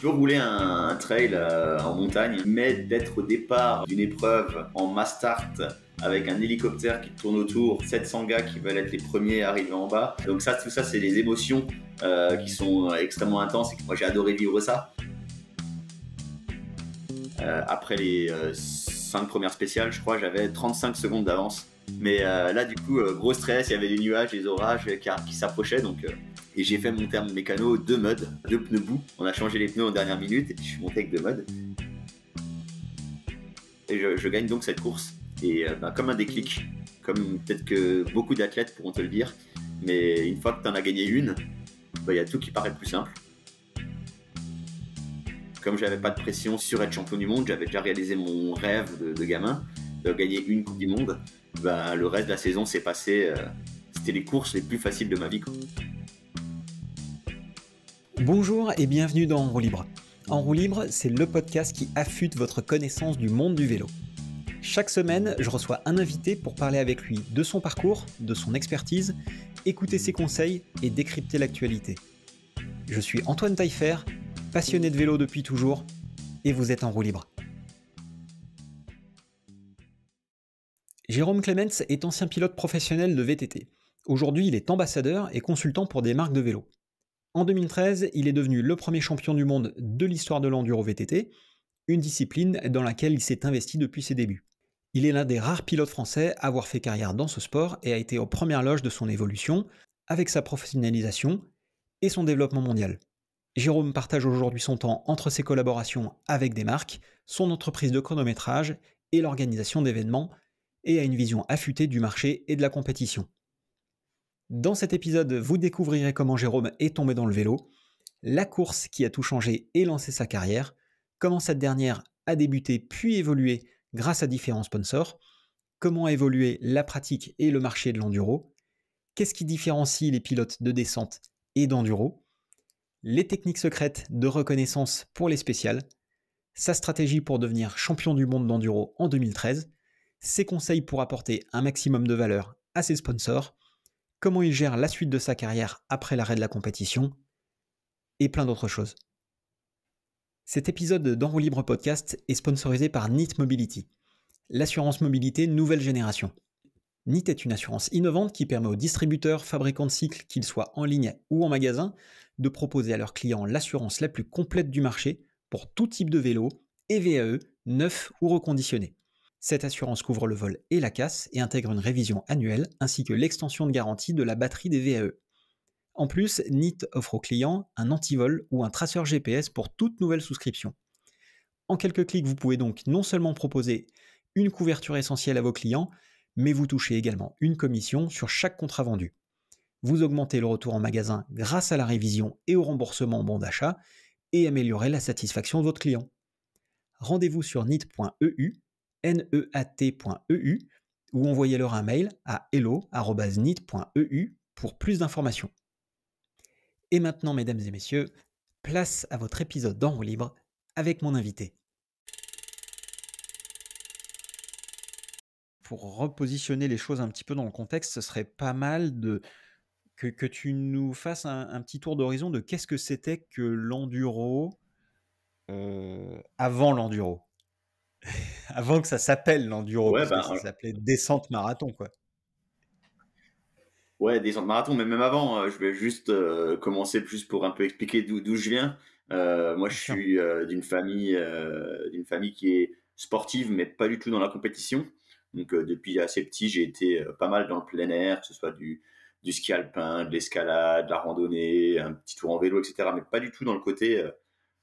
peux rouler un, trail euh, en montagne, mais d'être au départ d'une épreuve en mass start avec un hélicoptère qui tourne autour, 700 gars qui veulent être les premiers à arriver en bas. Donc ça, tout ça, c'est des émotions euh, qui sont euh, extrêmement intenses et moi j'ai adoré vivre ça. après les 5 premières spéciales, je crois, j'avais 35 secondes d'avance. Mais là, du coup, gros stress, il y avait des nuages, des orages qui, qui s'approchaient, donc et j'ai fait mon terme mécano deux modes, deux pneus bout. On a changé les pneus en dernière minute et je suis monté avec deux modes. Et je, gagne donc cette course. Et euh, bah, comme un déclic, comme peut-être que beaucoup d'athlètes pourront te le dire, mais une fois que tu en as gagné une, bah, il y a tout qui paraît plus simple. Comme j'avais pas de pression sur être champion du monde, j'avais déjà réalisé mon rêve de, gamin de gagner une Coupe du Monde. Bah, le reste de la saison s'est passé. Euh, c'était les courses les plus faciles de ma vie. Bonjour et bienvenue dans En roue libre. En roue libre, c'est le podcast qui affûte votre connaissance du monde du vélo. Chaque semaine, je reçois un invité pour parler avec lui de son parcours, de son expertise, écouter ses conseils et décrypter l'actualité. Je suis Antoine Taillefer, passionné de vélo depuis toujours, et vous êtes en roue libre. Jérôme Clements est ancien pilote professionnel de VTT. Aujourd'hui, il est ambassadeur et consultant pour des marques de vélo. En 2013, il est devenu le premier champion du monde de l'histoire de l'enduro VTT, une discipline dans laquelle il s'est investi depuis ses débuts. Il est l'un des rares pilotes français à avoir fait carrière dans ce sport et a été aux premières loges de son évolution, avec sa professionnalisation et son développement mondial. Jérôme partage aujourd'hui son temps entre ses collaborations avec des marques, son entreprise de chronométrage et l'organisation d'événements, et a une vision affûtée du marché et de la compétition. Dans cet épisode, vous découvrirez comment Jérôme est tombé dans le vélo, la course qui a tout changé et lancé sa carrière, comment cette dernière a débuté puis évolué grâce à différents sponsors, comment a évolué la pratique et le marché de l'enduro, qu'est-ce qui différencie les pilotes de descente et d'enduro, les techniques secrètes de reconnaissance pour les spéciales, sa stratégie pour devenir champion du monde d'enduro en 2013, ses conseils pour apporter un maximum de valeur à ses sponsors, comment il gère la suite de sa carrière après l'arrêt de la compétition, et plein d'autres choses. Cet épisode d'Enroue Libre Podcast est sponsorisé par NIT Mobility, l'assurance mobilité nouvelle génération. NIT est une assurance innovante qui permet aux distributeurs, fabricants de cycles, qu'ils soient en ligne ou en magasin, de proposer à leurs clients l'assurance la plus complète du marché pour tout type de vélo et VAE, neuf ou reconditionné. Cette assurance couvre le vol et la casse et intègre une révision annuelle ainsi que l'extension de garantie de la batterie des VAE. En plus, NIT offre aux clients un antivol ou un traceur GPS pour toute nouvelle souscription. En quelques clics, vous pouvez donc non seulement proposer une couverture essentielle à vos clients, mais vous touchez également une commission sur chaque contrat vendu. Vous augmentez le retour en magasin grâce à la révision et au remboursement en bon d'achat et améliorez la satisfaction de votre client. Rendez-vous sur nit.eu neat.eu ou envoyez-leur un mail à hello.neat.eu pour plus d'informations. Et maintenant, mesdames et messieurs, place à votre épisode d'En libre avec mon invité. Pour repositionner les choses un petit peu dans le contexte, ce serait pas mal que, tu nous fasses un, petit tour d'horizon de qu'est-ce que c'était que l'enduro euh, avant l'enduro. Avant que ça s'appelle l'enduro, bah, ça euh, s'appelait descente marathon, quoi. Ouais, descente marathon, mais même avant, euh, je vais juste euh, commencer plus pour un peu expliquer d'où je viens. moi, je suis d'une famille, d'une famille qui est sportive, mais pas du tout dans la compétition. Donc, depuis assez petit, j'ai été pas mal dans le plein air, que ce soit du, du ski alpin, de l'escalade, de la randonnée, un petit tour en vélo, etc. Mais pas du tout dans le côté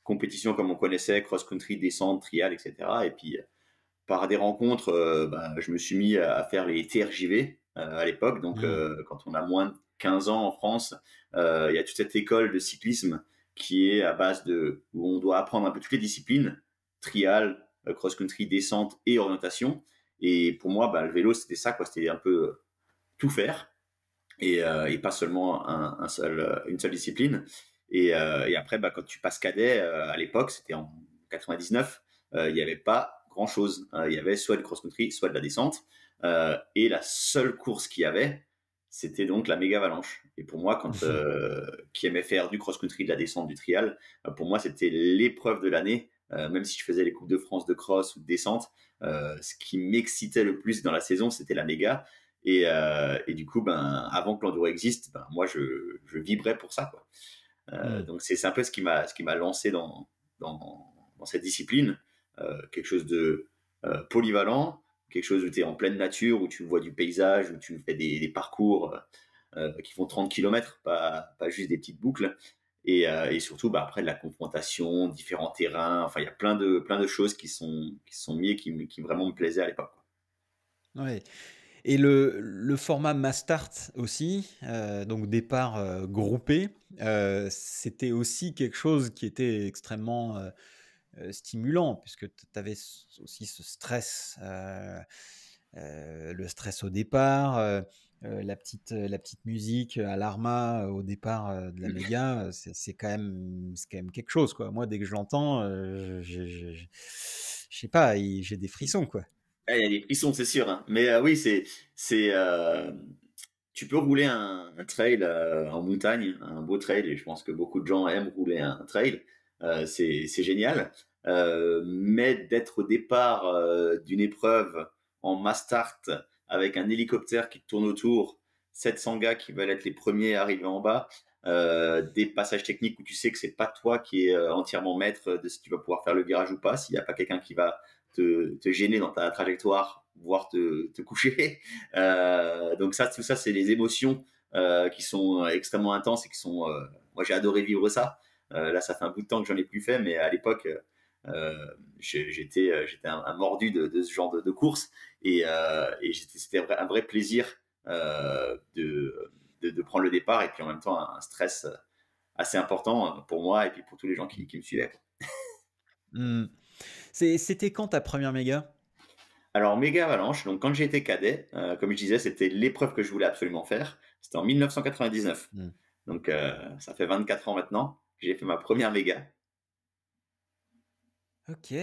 compétitions comme on connaissait, cross-country, descente, trial, etc. Et puis, euh, par des rencontres, euh, ben, je me suis mis à faire les TRJV euh, à l'époque. Donc, mm. quand on a moins de 15 ans en France, il y a toute cette école de cyclisme qui est à base de où on doit apprendre un peu toutes les disciplines trial, cross-country, descente et orientation. Et pour moi, ben, le vélo, c'était ça, quoi. C'était un peu tout faire et, pas seulement une seule discipline. Euh, et, après, bah, quand tu passes cadet, euh, à l'époque, c'était en 99, euh, il n'y avait pas grand-chose. il y avait soit du cross-country, soit de la descente. et la seule course qu'il y avait, c'était donc la méga avalanche. Et pour moi, quand mhm. qui aimait faire du cross-country, de la descente, du trial, pour moi c'était l'épreuve de l'année. même si je faisais les coupes de France de cross ou de descente, ce qui m'excitait le plus dans la saison, c'était la méga. Et, du coup, ben, avant que l'enduro existe, ben, moi je, je, vibrais pour ça. Quoi. Euh, hmm. Donc c'est un peu ce qui m'a ce qui m'a lancé dans, dans, cette discipline, euh, quelque chose de euh, polyvalent, quelque chose où tu es en pleine nature, où tu vois du paysage, où tu fais des, parcours qui font 30 km, pas, pas juste des petites boucles. Et, et surtout, bah, après de la confrontation, différents terrains, enfin il y a plein de plein de choses qui sont qui sont mises qui, qui vraiment me plaisaient à l'époque. Ouais. Et le, format Mastart aussi, euh, donc départ euh, groupé, euh, c'était aussi quelque chose qui était extrêmement stimulant, puisque tu avais aussi ce stress, le stress au départ. la, petite, la petite musique à l'arma au départ de la méga, c'est quand, même, quand même quelque chose. Quoi. Moi, dès que je l'entends, je sais pas, j'ai des frissons. Quoi. Eh, il y a des frissons, c'est sûr. Hein. Mais euh, oui, c'est, euh, tu peux rouler un, trail euh, en montagne, un beau trail, et je pense que beaucoup de gens aiment rouler un trail. c'est, génial. mais d'être au départ d'une épreuve en mass start avec un hélicoptère qui tourne autour, 700 gars qui veulent être les premiers à arriver en bas, des passages techniques où tu sais que c'est pas toi qui es entièrement maître de si tu vas pouvoir faire le virage ou pas, s'il n'y a pas quelqu'un qui va te, gêner dans ta trajectoire, voire te, coucher. Euh, donc ça, tout ça, c'est les émotions euh, qui sont euh, extrêmement intenses et qui sont. moi, j'ai adoré vivre ça. là, ça fait un bout de temps que j'en ai plus fait, mais à l'époque, j'étais j'étais un, mordu de, ce genre de, course et, et c'était un, vrai plaisir de, de, prendre le départ et puis en même temps un, stress assez important pour moi et puis pour tous les gens qui, me suivaient. C'était quand ta première méga Alors, méga avalanche, donc quand j'étais cadet, euh, comme je disais, c'était l'épreuve que je voulais absolument faire. C'était en 1999. Hmm. Donc, euh, ça fait 24 ans maintenant que j'ai fait ma première méga. Ok.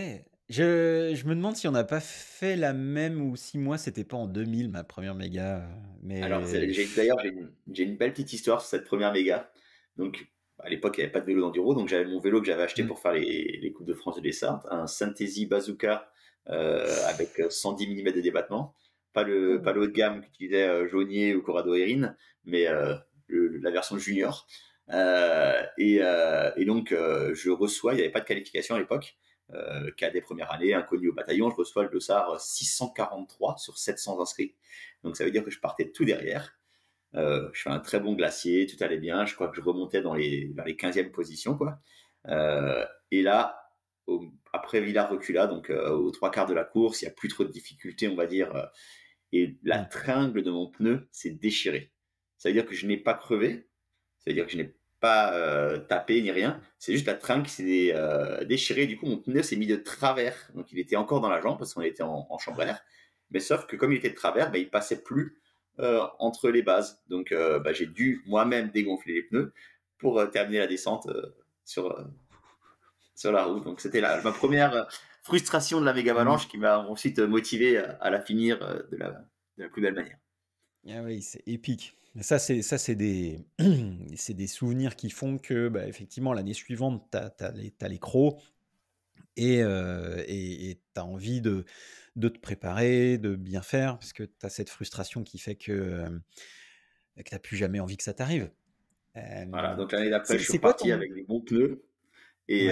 Je, me demande si on n'a pas fait la même ou si moi c'était pas en 2000 ma première méga. Euh, mais... Alors d'ailleurs j'ai une, une, belle petite histoire sur cette première méga. Donc à l'époque, il n'y avait pas de vélo d'enduro, donc j'avais mon vélo que j'avais acheté mm. pour faire les, les Coupes de France et des un Synthesis Bazooka euh, avec 110 euh, mm de débattement. Pas le, mm. pas haut de gamme qu'utilisait euh, Jaunier ou Corrado Erin, mais la version junior. Et, donc, je reçois, il n'y avait pas de qualification à l'époque, cas des premières années, inconnu au bataillon, je reçois le dossard 643 sur 700 inscrits. Donc ça veut dire que je partais tout derrière. Euh, je fais un très bon glacier, tout allait bien. Je crois que je remontais dans les, vers les 15e positions, quoi. Euh, et là, après Villa Recula, donc euh, aux trois quarts de la course, il n'y a plus trop de difficultés, on va dire. et la tringle de mon pneu s'est déchirée. Ça veut dire que je n'ai pas crevé. Ça veut dire que je n'ai pas tapé ni rien. C'est juste la tringle qui s'est déchirée. Du coup, mon pneu s'est mis de travers. Donc, il était encore dans la jambe parce qu'on était en, en chambre à air. Mais sauf que comme il était de travers, ben, il passait plus euh, entre les bases. Donc euh, bah, j'ai dû moi-même dégonfler les pneus pour euh, terminer la descente sur, sur la route. Donc c'était ma première frustration de la méga avalanche qui m'a ensuite motivé à la finir de la, de la plus belle manière. Ah oui, c'est épique. Ça, c'est, ça, c'est des, des souvenirs qui font que, bah, effectivement, l'année suivante, tu as, les, crocs et, euh, as envie de, de te préparer, de bien faire, parce que tu as cette frustration qui fait que, bah, tu n'as plus jamais envie que ça t'arrive. voilà, donc l'année d'après, je suis parti avec des bons pneus. Et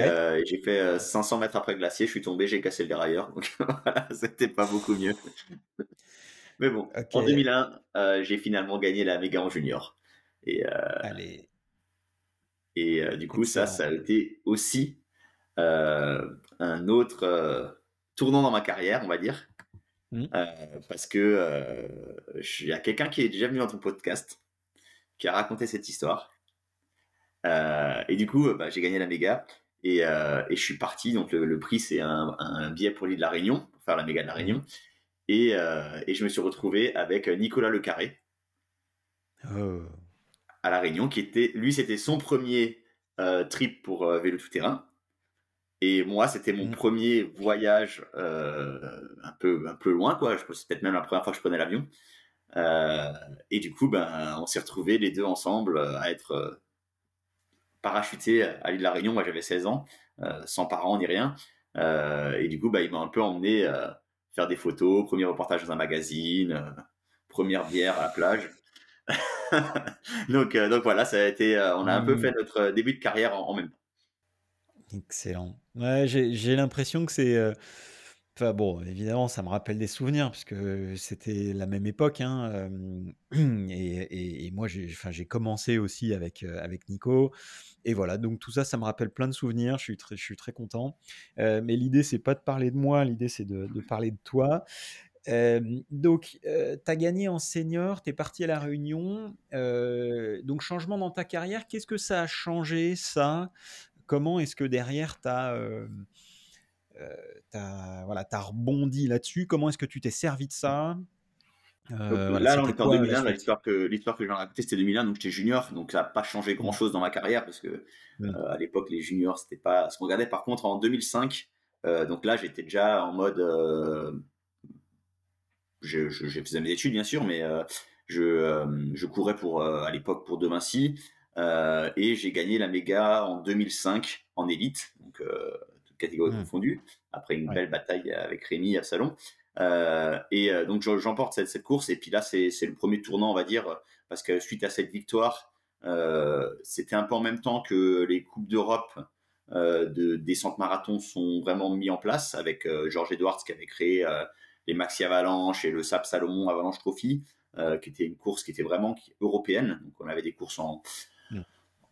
j'ai fait 500 mètres après glacier, je suis tombé, j'ai cassé le dérailleur. Donc voilà, c'était pas beaucoup mieux. Mais bon, en 2001, j'ai finalement gagné la méga en junior. Et, Allez. et du coup, ça, ça a été aussi un autre, tournant dans ma carrière, on va dire. Mm. Euh, parce que il euh, y a quelqu'un qui est déjà venu dans ton podcast qui a raconté cette histoire. Euh, et du coup, bah, j'ai gagné la méga et, je suis parti. Donc, le, prix, c'est un, billet pour l'île de la Réunion, pour faire la méga de la Réunion. Mm. Et, je me suis retrouvé avec Nicolas Le Carré. Oh. à la Réunion, qui était, lui, c'était son premier trip pour vélo tout terrain. Et moi, c'était mon mm. premier voyage euh, un, peu, un peu loin, quoi. C'est peut-être même la première fois que je prenais l'avion. Euh, et du coup, ben, on s'est retrouvés les deux ensemble euh, à être parachutés à l'île de la Réunion. Moi, j'avais 16 ans, sans parents ni rien. et du coup, ben, il m'a un peu emmené faire des photos, premier reportage dans un magazine, première bière à la plage. donc, donc voilà, ça a été, on a un peu mm. fait notre début de carrière en même temps. Excellent. Ouais, j'ai l'impression que c'est. Euh, bon, évidemment, ça me rappelle des souvenirs puisque c'était la même époque. Hein, et, moi, j'ai j'ai commencé aussi avec, euh, avec Nico. Et voilà, donc tout ça, ça me rappelle plein de souvenirs. Je suis très, je suis très content. Euh, mais l'idée, c'est pas de parler de moi. L'idée, c'est de, parler de toi. donc, tu as gagné en senior, tu es parti à La Réunion. donc, changement dans ta carrière, qu'est-ce que ça a changé, ça comment est-ce que derrière tu as, euh, euh, voilà, as rebondi là-dessus Comment est-ce que tu t'es servi de ça euh, là, L'histoire que, j'ai racontée, c'était 2001, donc j'étais junior, donc ça n'a pas changé mmh. grand-chose dans ma carrière parce que mmh. à l'époque, les juniors, c'était pas ce qu'on regardait. Par contre, en 2005, donc là, j'étais déjà en mode je, fait faisais mes études bien sûr, mais je, courais pour à l'époque pour De Vinci. Euh, et j'ai gagné la méga en 2005 en élite, donc euh, catégorie hmm. confondue, après une belle bataille avec Rémi à Salon. Euh, et donc j'emporte cette, cette, course et puis là c'est le premier tournant on va dire parce que suite à cette victoire c'était un peu en même temps que les coupes d'Europe de descente marathon sont vraiment mis en place avec Georges Edwards qui avait créé les Maxi Avalanche et le SAP Salomon Avalanche Trophy qui était une course qui était vraiment européenne donc on avait des courses en,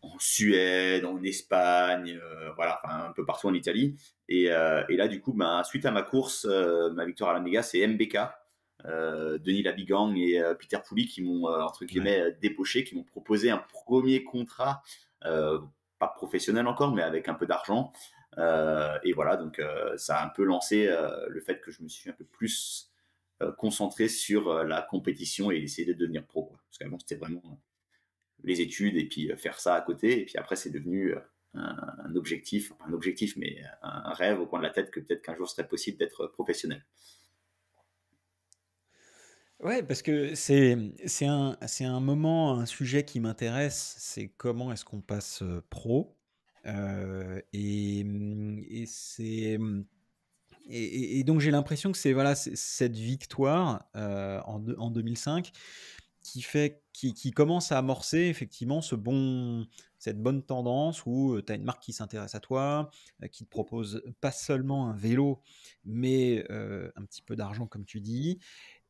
en Suède, en Espagne, euh, voilà, enfin, un peu partout en Italie. Et, euh, là, du coup, ben, suite à ma course, euh, ma victoire à la méga, c'est MBK, Denis Labigang et Peter Pouli qui m'ont, entre guillemets, dépoché, qui m'ont proposé un premier contrat, pas professionnel encore, mais avec un peu d'argent. et voilà, donc ça a un peu lancé le fait que je me suis un peu plus concentré sur la compétition et essayer de devenir pro. Parce qu'avant, c'était vraiment les études et puis euh, faire ça à côté. Et puis après, c'est devenu euh, un, objectif, un objectif, mais un, rêve au coin de la tête que peut-être qu'un jour serait possible d'être euh, professionnel. Ouais, parce que c'est un, un moment, un sujet qui m'intéresse, c'est comment est-ce qu'on passe pro. et, c'est. Et, donc j'ai l'impression que c'est voilà cette victoire en, en, 2005 qui fait qui, commence à amorcer effectivement ce bon cette bonne tendance où tu as une marque qui s'intéresse à toi, qui te propose pas seulement un vélo, mais un petit peu d'argent comme tu dis.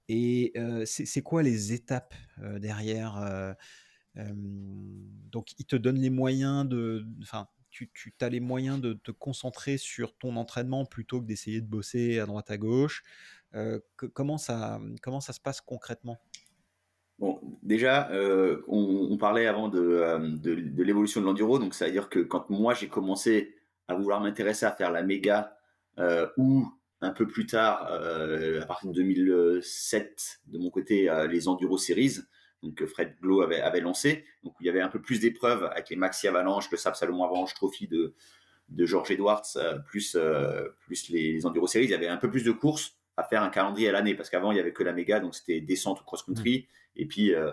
Et c'est quoi les étapes derrière Donc il te donne les moyens de, enfin tu, as les moyens de te concentrer sur ton entraînement plutôt que d'essayer de bosser à droite à gauche. comment comment ça se passe concrètement Bon, déjà, euh, on, parlait avant euh, de, l'évolution de l'enduro, donc cest à dire que quand moi j'ai commencé à vouloir m'intéresser à faire la méga euh, ou un peu plus tard, à partir de 2007, de mon côté, les enduro series, donc Fred Glow avait, lancé, donc il y avait un peu plus d'épreuves avec les maxi Avalanche, le Sable Salomon Avalanche Trophy de, de George Edwards, plus, les, les enduro series, il y avait un peu plus de courses à faire un calendrier à l'année. Parce qu'avant, il n'y avait que la méga, donc c'était descente ou cross-country, et puis euh,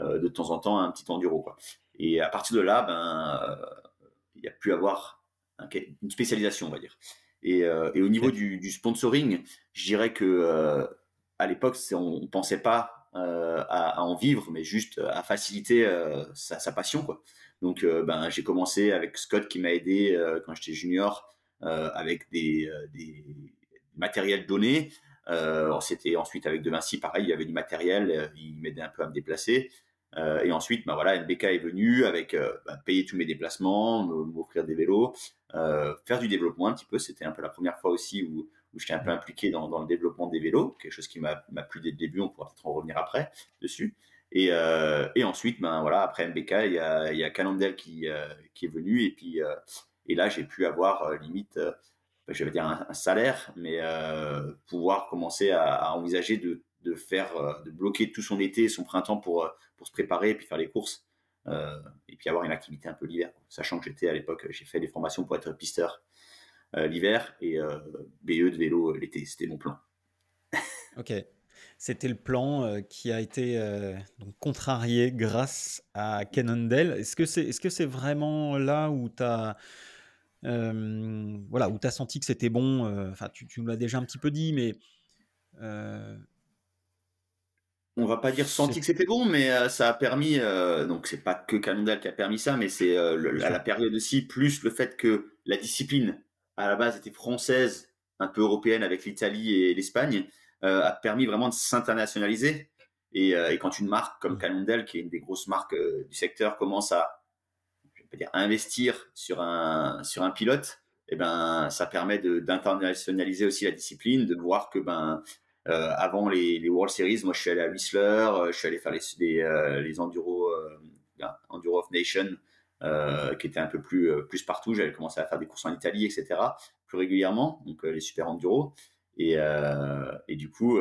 euh, de temps en temps, un petit enduro. Quoi. Et à partir de là, ben, euh, il y a pu avoir une spécialisation, on va dire. Et, et au niveau du, sponsoring, je dirais que à l'époque, on ne pensait pas à, en vivre, mais juste à faciliter sa, passion. Quoi. Donc, ben, j'ai commencé avec Scott qui m'a aidé quand j'étais junior avec des, des matériels donnés. Euh, c'était ensuite avec De Vinci, pareil, il y avait du matériel, euh, il m'aidait un peu à me déplacer. Euh, et ensuite, ben voilà, NBK est venu avec bah, payer tous mes déplacements, m'offrir des vélos, faire du développement un petit peu. C'était un peu la première fois aussi où, j'étais un peu impliqué dans, le développement des vélos, quelque chose qui m'a plu dès le début. On pourra peut-être en revenir après dessus. Et, ensuite, ben voilà, après MBK, il y a, qui, qui est venu et puis et là j'ai pu avoir limite je vais dire un, salaire, mais euh, pouvoir commencer à, envisager de, de, faire, euh, de bloquer tout son été, son printemps pour, euh, pour se préparer et puis faire les courses. et puis avoir une activité un peu l'hiver, sachant que j'étais à l'époque, j'ai fait des formations pour être pisteur l'hiver et BE de vélo l'été, c'était mon plan. ok, c'était le plan qui a été donc contrarié grâce à Cannondale. Est-ce que c'est est -ce c'est vraiment là où tu as voilà, où tu as senti que c'était bon Enfin, tu, me nous l'as déjà un petit peu dit, mais on va pas dire senti que c'était bon, mais ça a permis. donc c'est pas que Calendal qui a permis ça, mais c'est la période aussi plus le fait que la discipline à la base était française, un peu européenne avec l'Italie et l'Espagne, a permis vraiment de s'internationaliser. Et, quand une marque comme mmh. canondel qui est une des grosses marques du secteur, commence à, dire, investir sur un, sur un pilote, et eh ben, ça permet d'internationaliser aussi la discipline, de voir que ben, euh, avant les, World Series, moi je suis allé à Whistler, euh, je suis allé faire les, les, euh, euh ben, Enduro, of Nation, qui était un peu plus, plus partout. J'avais commencé à faire des courses en Italie, etc., plus régulièrement, donc les super enduro. Et, et du coup,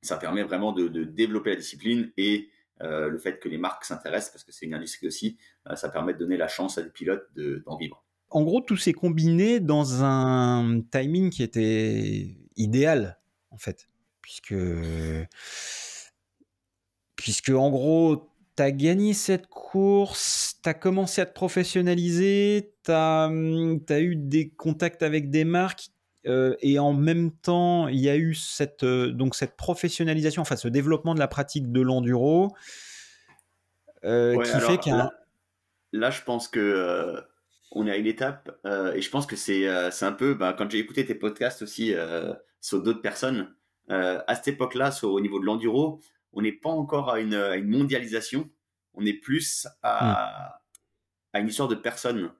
ça permet vraiment de, de, développer la discipline et euh, le fait que les marques s'intéressent, parce que c'est une industrie aussi, euh, ça permet de donner la chance à des pilotes d'en vivre. En gros, tout s'est combiné dans un timing qui était idéal, en fait, puisque, puisque en gros, tu as gagné cette course, tu as commencé à te professionnaliser, tu as, hum, as, eu des contacts avec des marques euh, et en même temps, il y a eu cette, euh, donc cette professionnalisation, enfin ce développement de la pratique de l'enduro euh, qui fait qu'il là, là, je pense que on est à une étape et je pense que c'est un peu bah, quand j'ai écouté tes podcasts aussi sur d'autres personnes à cette époque-là au niveau de l'enduro on n'est pas encore à une, mondialisation on est plus à, hmm. à une histoire de personnes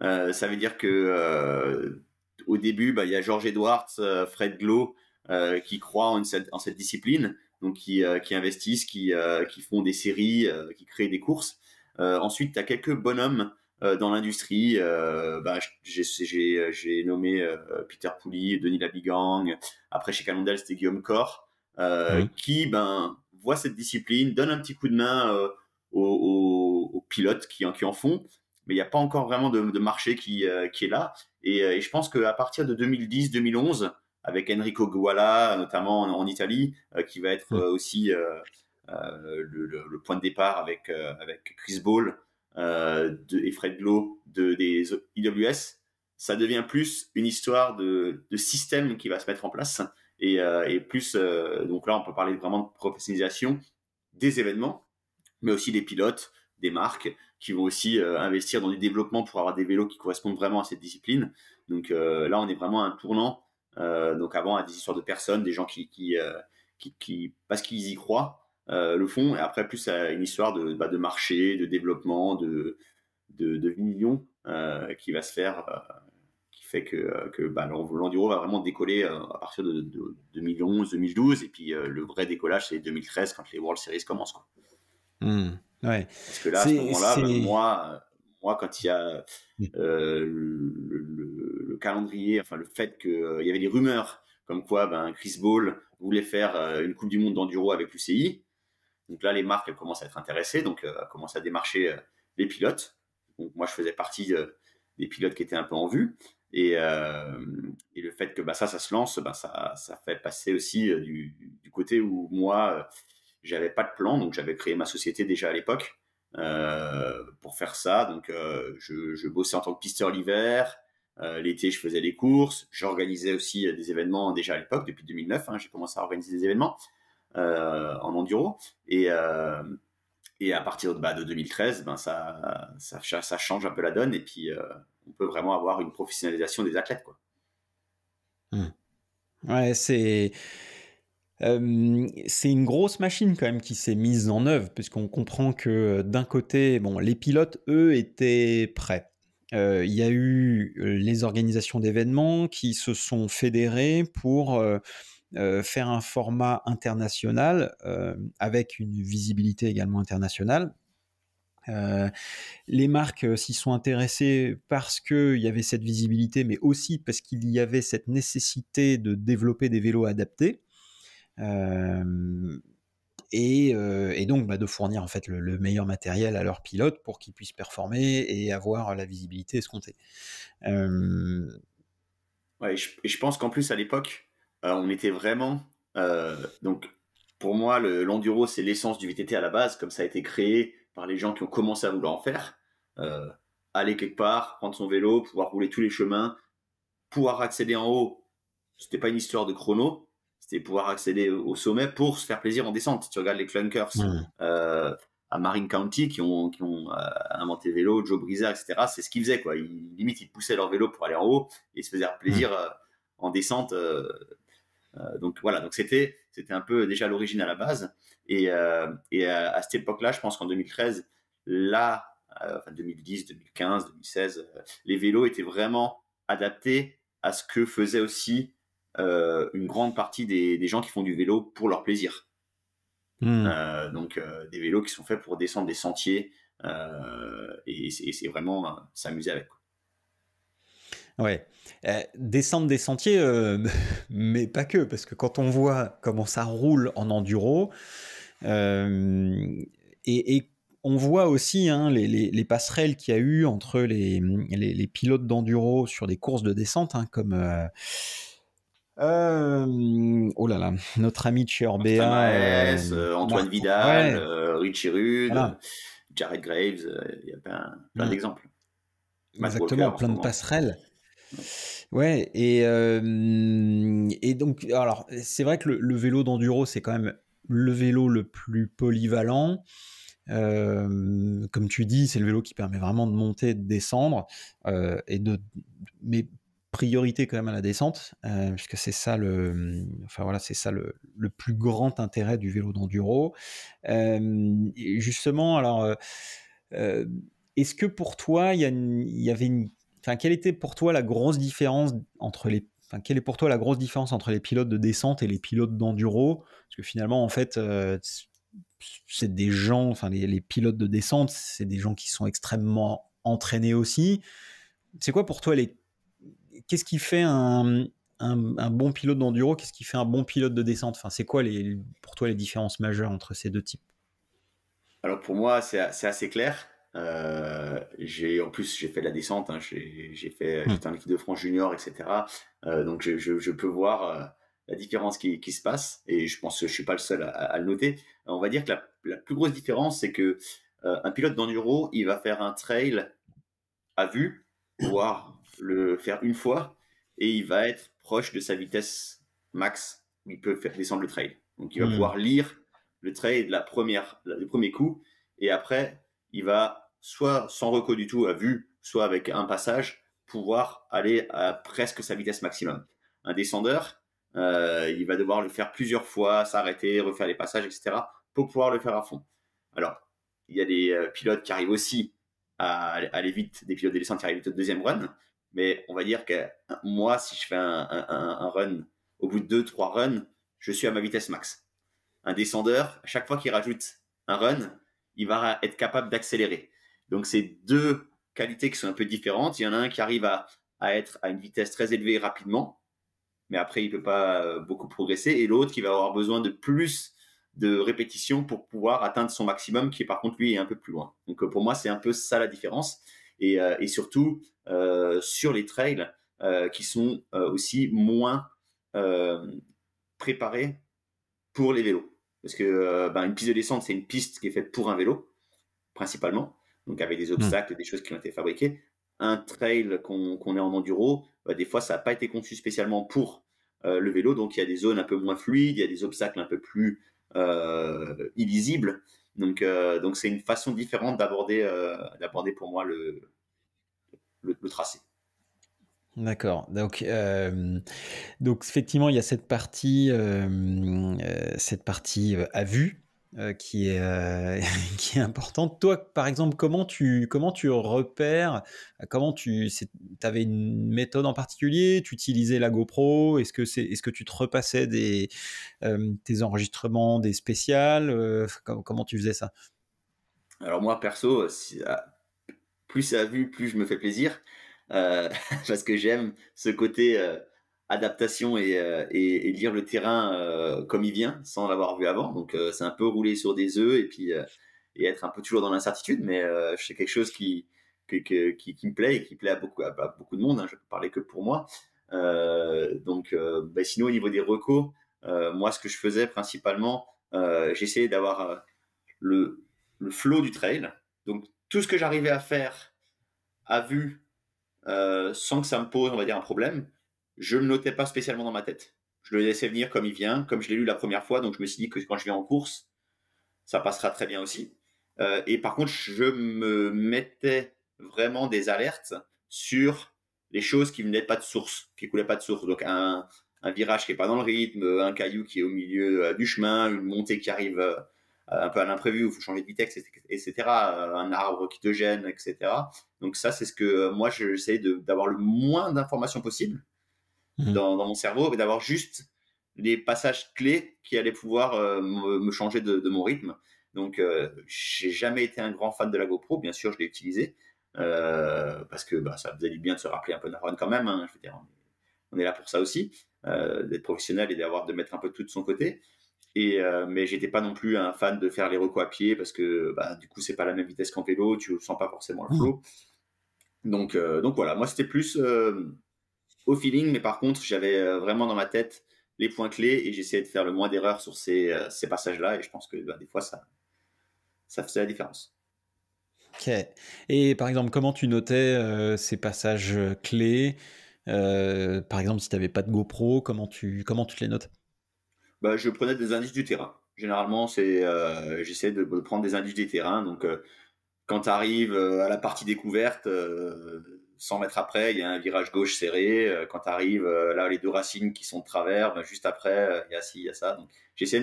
ça veut dire que au début, bah, il y a George Edwards, euh, Fred Glow euh, qui croient en cette, discipline, donc qui, euh, investissent, qui, qui font des séries, qui créent des courses. ensuite, tu as quelques bonhommes dans l'industrie. Bah, j'ai nommé Peter Pouli, Denis Labigang. Après, chez Calendal, c'était Guillaume Corr, mmh. qui ben, voit cette discipline, donne un petit coup de main aux, pilotes qui, qui en font, mais il n'y a pas encore vraiment de, marché euh, qui, est là. Euh, et, je pense qu'à partir de 2010-2011, avec Enrico Guala, notamment en, Italie, euh, qui va être mmh. aussi le, point de départ avec, avec Chris Ball et Fred Glow de, des IWS, ça devient plus une histoire de, système qui va se mettre en place et, plus donc là on peut parler vraiment de professionnalisation des événements mais aussi des pilotes des marques qui vont aussi euh, investir dans du développement pour avoir des vélos qui correspondent vraiment à cette discipline. Donc euh, là, on est vraiment à un tournant. Euh, donc avant, à des histoires de personnes, des gens qui, qui, parce qu'ils y croient, le font. Et après, plus à une histoire de, bah, de marché, de développement, de, de, de qui va se faire qui fait que, que bah, l'enduro va vraiment décoller à partir de, 2011, 2012, et puis le vrai décollage c'est 2013 quand les World Series commencent. Quoi. Hmm. Parce que là, à ce moment-là, moi, euh, moi, quand il y a mmh. euh, le, calendrier, enfin le fait qu'il euh, y avait des rumeurs comme quoi ben, Chris Ball voulait faire une Coupe du Monde d'enduro avec l'UCI. Donc là, les marques commencent à être intéressées, donc commencent à démarcher les pilotes. Donc moi, je faisais partie des pilotes qui étaient un peu en vue. Et, le fait que ben, ça, ça se lance, ben, ça, fait passer aussi du, du, côté où moi j'avais pas de plan, donc j'avais créé ma société déjà à l'époque euh, pour faire ça. Donc euh, je, bossais en tant que pisteur l'hiver, euh, l'été je faisais des courses, j'organisais aussi des événements déjà à l'époque depuis 2009. Hein, j'ai commencé à organiser des événements en enduro et et à partir de, bah, de 2013, ben ça, ça, change un peu la donne et puis on peut vraiment avoir une professionnalisation des athlètes. Quoi. Mmh. Ouais, c'est c'est une grosse machine quand même qui s'est mise en œuvre, puisqu'on comprend que euh, d'un côté, bon, les pilotes, eux, étaient prêts. Euh, il y a eu euh, les organisations d'événements qui se sont fédérées pour faire un format international avec une visibilité également internationale. les marques s'y sont intéressées parce qu'il y avait cette visibilité, mais aussi parce qu'il y avait cette nécessité de développer des vélos adaptés. Et, donc bah, de fournir en fait le, meilleur matériel à leurs pilotes pour qu'ils puissent performer et avoir la visibilité escomptée. Ouais, je, pense qu'en plus à l'époque, euh, on était vraiment euh, donc pour moi l'enduro c'est l'essence du VTT à la base, comme ça a été créé par les gens qui ont commencé à vouloir en faire. Euh, aller quelque part, prendre son vélo, pouvoir rouler tous les chemins, pouvoir accéder en haut. C'était pas une histoire de chrono, c'est pouvoir accéder au sommet pour se faire plaisir en descente. Tu regardes les clunkers euh, à Marine County qui ont, qui ont euh, inventé vélo, Joe Brisa, etc. C'est ce qu'ils faisaient, quoi. Ils, limite, ils poussaient leur vélo pour aller en haut et se faisaient plaisir mm. euh, en descente. donc voilà, donc c'était c'était un peu déjà l'origine à la base. Et, et à, cette époque-là, je pense qu'en 2013, là, enfin 2010, 2015, 2016, les vélos étaient vraiment adaptés à ce que faisaient aussi euh, une grande partie des, gens qui font du vélo pour leur plaisir. Hmm. Euh, donc euh, des vélos qui sont faits pour descendre des sentiers et, c'est vraiment s'amuser avec. Quoi. Ouais. descendre des sentiers, mais pas que, parce que quand on voit comment ça roule en enduro, et, on voit aussi hein, les, passerelles qu'il y a eu entre les, les pilotes d'enduro sur des courses de descente, hein, comme euh, oh là là, notre ami chez Orbea Antoine Vidal, Richie Rude, euh, Jared Graves, euh, il y a plein, mm. d'exemples. Exactement, plein de passerelles. Ouais, et, et donc, alors, c'est vrai que le, vélo d'enduro, c'est quand même le vélo le plus polyvalent. comme tu dis, c'est le vélo qui permet vraiment de monter, de descendre, et de, mais priorité quand même à la descente, euh, puisque c'est ça le, mmh, enfin voilà, c'est ça le, plus grand intérêt du vélo d'enduro. justement, alors, euh, euh, est-ce que pour toi, il y, avait une, enfin, quelle était pour toi la grosse différence entre les Enfin, quelle est pour toi la grosse différence entre les pilotes de descente et les pilotes d'enduro Parce que finalement, en fait, c'est des gens, enfin, les pilotes de descente, c'est des gens qui sont extrêmement entraînés aussi. C'est quoi pour toi les qu'est-ce qui fait un, bon pilote d'enduro Qu'est-ce qui fait un bon pilote de descente enfin, C'est quoi les, pour toi les différences majeures entre ces deux types Alors pour moi, c'est assez clair. Euh, en plus j'ai fait de la descente, hein. j'ai fait mmh. j'étais en équipe de France junior, etc. Euh, donc je, peux voir euh, la différence qui, se passe et je pense que je suis pas le seul à, le noter. On va dire que la, plus grosse différence c'est que un pilote d'enduro il va faire un trail à vue, voire le faire une fois et il va être proche de sa vitesse max où il peut faire descendre le trail Donc il va hmm. pouvoir lire le de la première, le premier coup et après il va soit sans recours du tout à vue, soit avec un passage pouvoir aller à presque sa vitesse maximum. Un descendeur, euh, il va devoir le faire plusieurs fois, s'arrêter, refaire les passages, etc. pour pouvoir le faire à fond. Alors il y a des euh, pilotes qui arrivent aussi à aller vite, des pilotes des descentes qui arrivent au deuxième run. Mais on va dire que moi, si je fais un, run, au bout de deux, trois runs, je suis à ma vitesse max. Un descendeur, à chaque fois qu'il rajoute un run, il va être capable d'accélérer. Donc, c'est deux qualités qui sont un peu différentes. Il y en a un qui arrive à, être à une vitesse très élevée rapidement, mais après, il ne peut pas euh, beaucoup progresser. Et l'autre qui va avoir besoin de plus de répétitions pour pouvoir atteindre son maximum, qui par contre, lui, est un peu plus loin. Donc, pour moi, c'est un peu ça la différence. Euh, et, surtout euh, sur les trails euh, qui sont aussi moins préparés pour les vélos. Parce que ben, une piste de descente, c'est une piste qui est faite pour un vélo, principalement, donc avec des mmh. obstacles, des choses qui ont été fabriquées. Un trail qu'on est en enduro, bah, des fois, ça n'a pas été conçu spécialement pour le vélo, donc il y a des zones un peu moins fluides, il y a des obstacles un peu plus illisibles. Euh, donc, c'est une façon différente d'aborder, euh, d'aborder pour moi le, le, tracé. D'accord. Euh, donc, effectivement, il y a cette partie, cette partie à vue euh, euh, qui, est, importante. Toi, par exemple, comment tu, comment tu repères euh, Comment tu avais une méthode en particulier Tu utilisais la GoPro Est-ce que, est-ce que tu te repassais des, tes enregistrements, des spéciales comment, tu faisais ça Alors moi, perso, plus ça a vu, plus je me fais plaisir. parce que j'aime ce côté adaptation euh, et, lire le terrain euh, comme il vient sans l'avoir vu avant. Donc euh, c'est un peu rouler sur des œufs et puis et être un peu toujours dans l'incertitude, mais c'est quelque chose qui, qui, me plaît et qui plaît à beaucoup, à, beaucoup de monde. Je hein. Je peux parler que pour moi. donc, bah, sinon, au niveau des recos, moi, ce que je faisais principalement, j'essayais d'avoir le, le flow du trail. Donc, tout ce que j'arrivais à faire à vue, sans que ça me pose, on va dire, un problème. Je ne le notais pas spécialement dans ma tête. Je le laissais venir comme il vient, comme je l'ai lu la première fois. Donc je me suis dit que quand je vais en course, ça passera très bien aussi. Euh, et par contre, je me mettais vraiment des alertes sur les choses qui venaient pas de source, qui coulaient pas de source. Donc un, virage qui est pas dans le rythme, un caillou qui est au milieu euh, du chemin, une montée qui arrive euh, un peu à l'imprévu, il faut changer de vitesse, etc. Un arbre qui te gêne, etc. Donc ça, c'est ce que moi, j'essaie d'avoir le moins d'informations possible Mhm. dans, mon cerveau mais d'avoir juste les passages clés qui allaient pouvoir euh, me, changer de, mon rythme. Donc, euh, j'ai jamais été un grand fan de la GoPro. Bien sûr, je l'ai utilisée euh, parce que bah, ça faisait du bien de se rappeler un peu de quand même. Hein, je veux dire, on est là pour ça aussi, d'être professionnel et d'avoir de mettre un peu tout de son côté. Et mais j'étais pas non plus un fan de faire les recos à pied parce que bah, du coup c'est pas la même vitesse qu'en vélo, tu sens pas forcément le mhm. flow. Donc donc voilà, moi c'était plus au feeling, mais par contre, j'avais euh, vraiment dans ma tête les points clés et j'essayais de faire le moins d'erreurs sur ces, euh, passages-là. Et je pense que bah, des fois, ça, ça faisait la différence. Ok. Et par exemple, comment tu notais euh, ces passages clés Par exemple, si tu avais pas de GoPro, comment tu, comment tu les notes bah, Je prenais des indices du terrain. Généralement, c'est, j'essaie de, de, prendre des indices du terrain. Donc, quand tu arrives à la partie découverte, 100 mètres après, il y a un virage gauche serré. Euh, quand tu arrives, euh, là, les deux racines qui sont de travers, ben, juste après, euh, il y a ci, il y a ça. Donc, j'essaie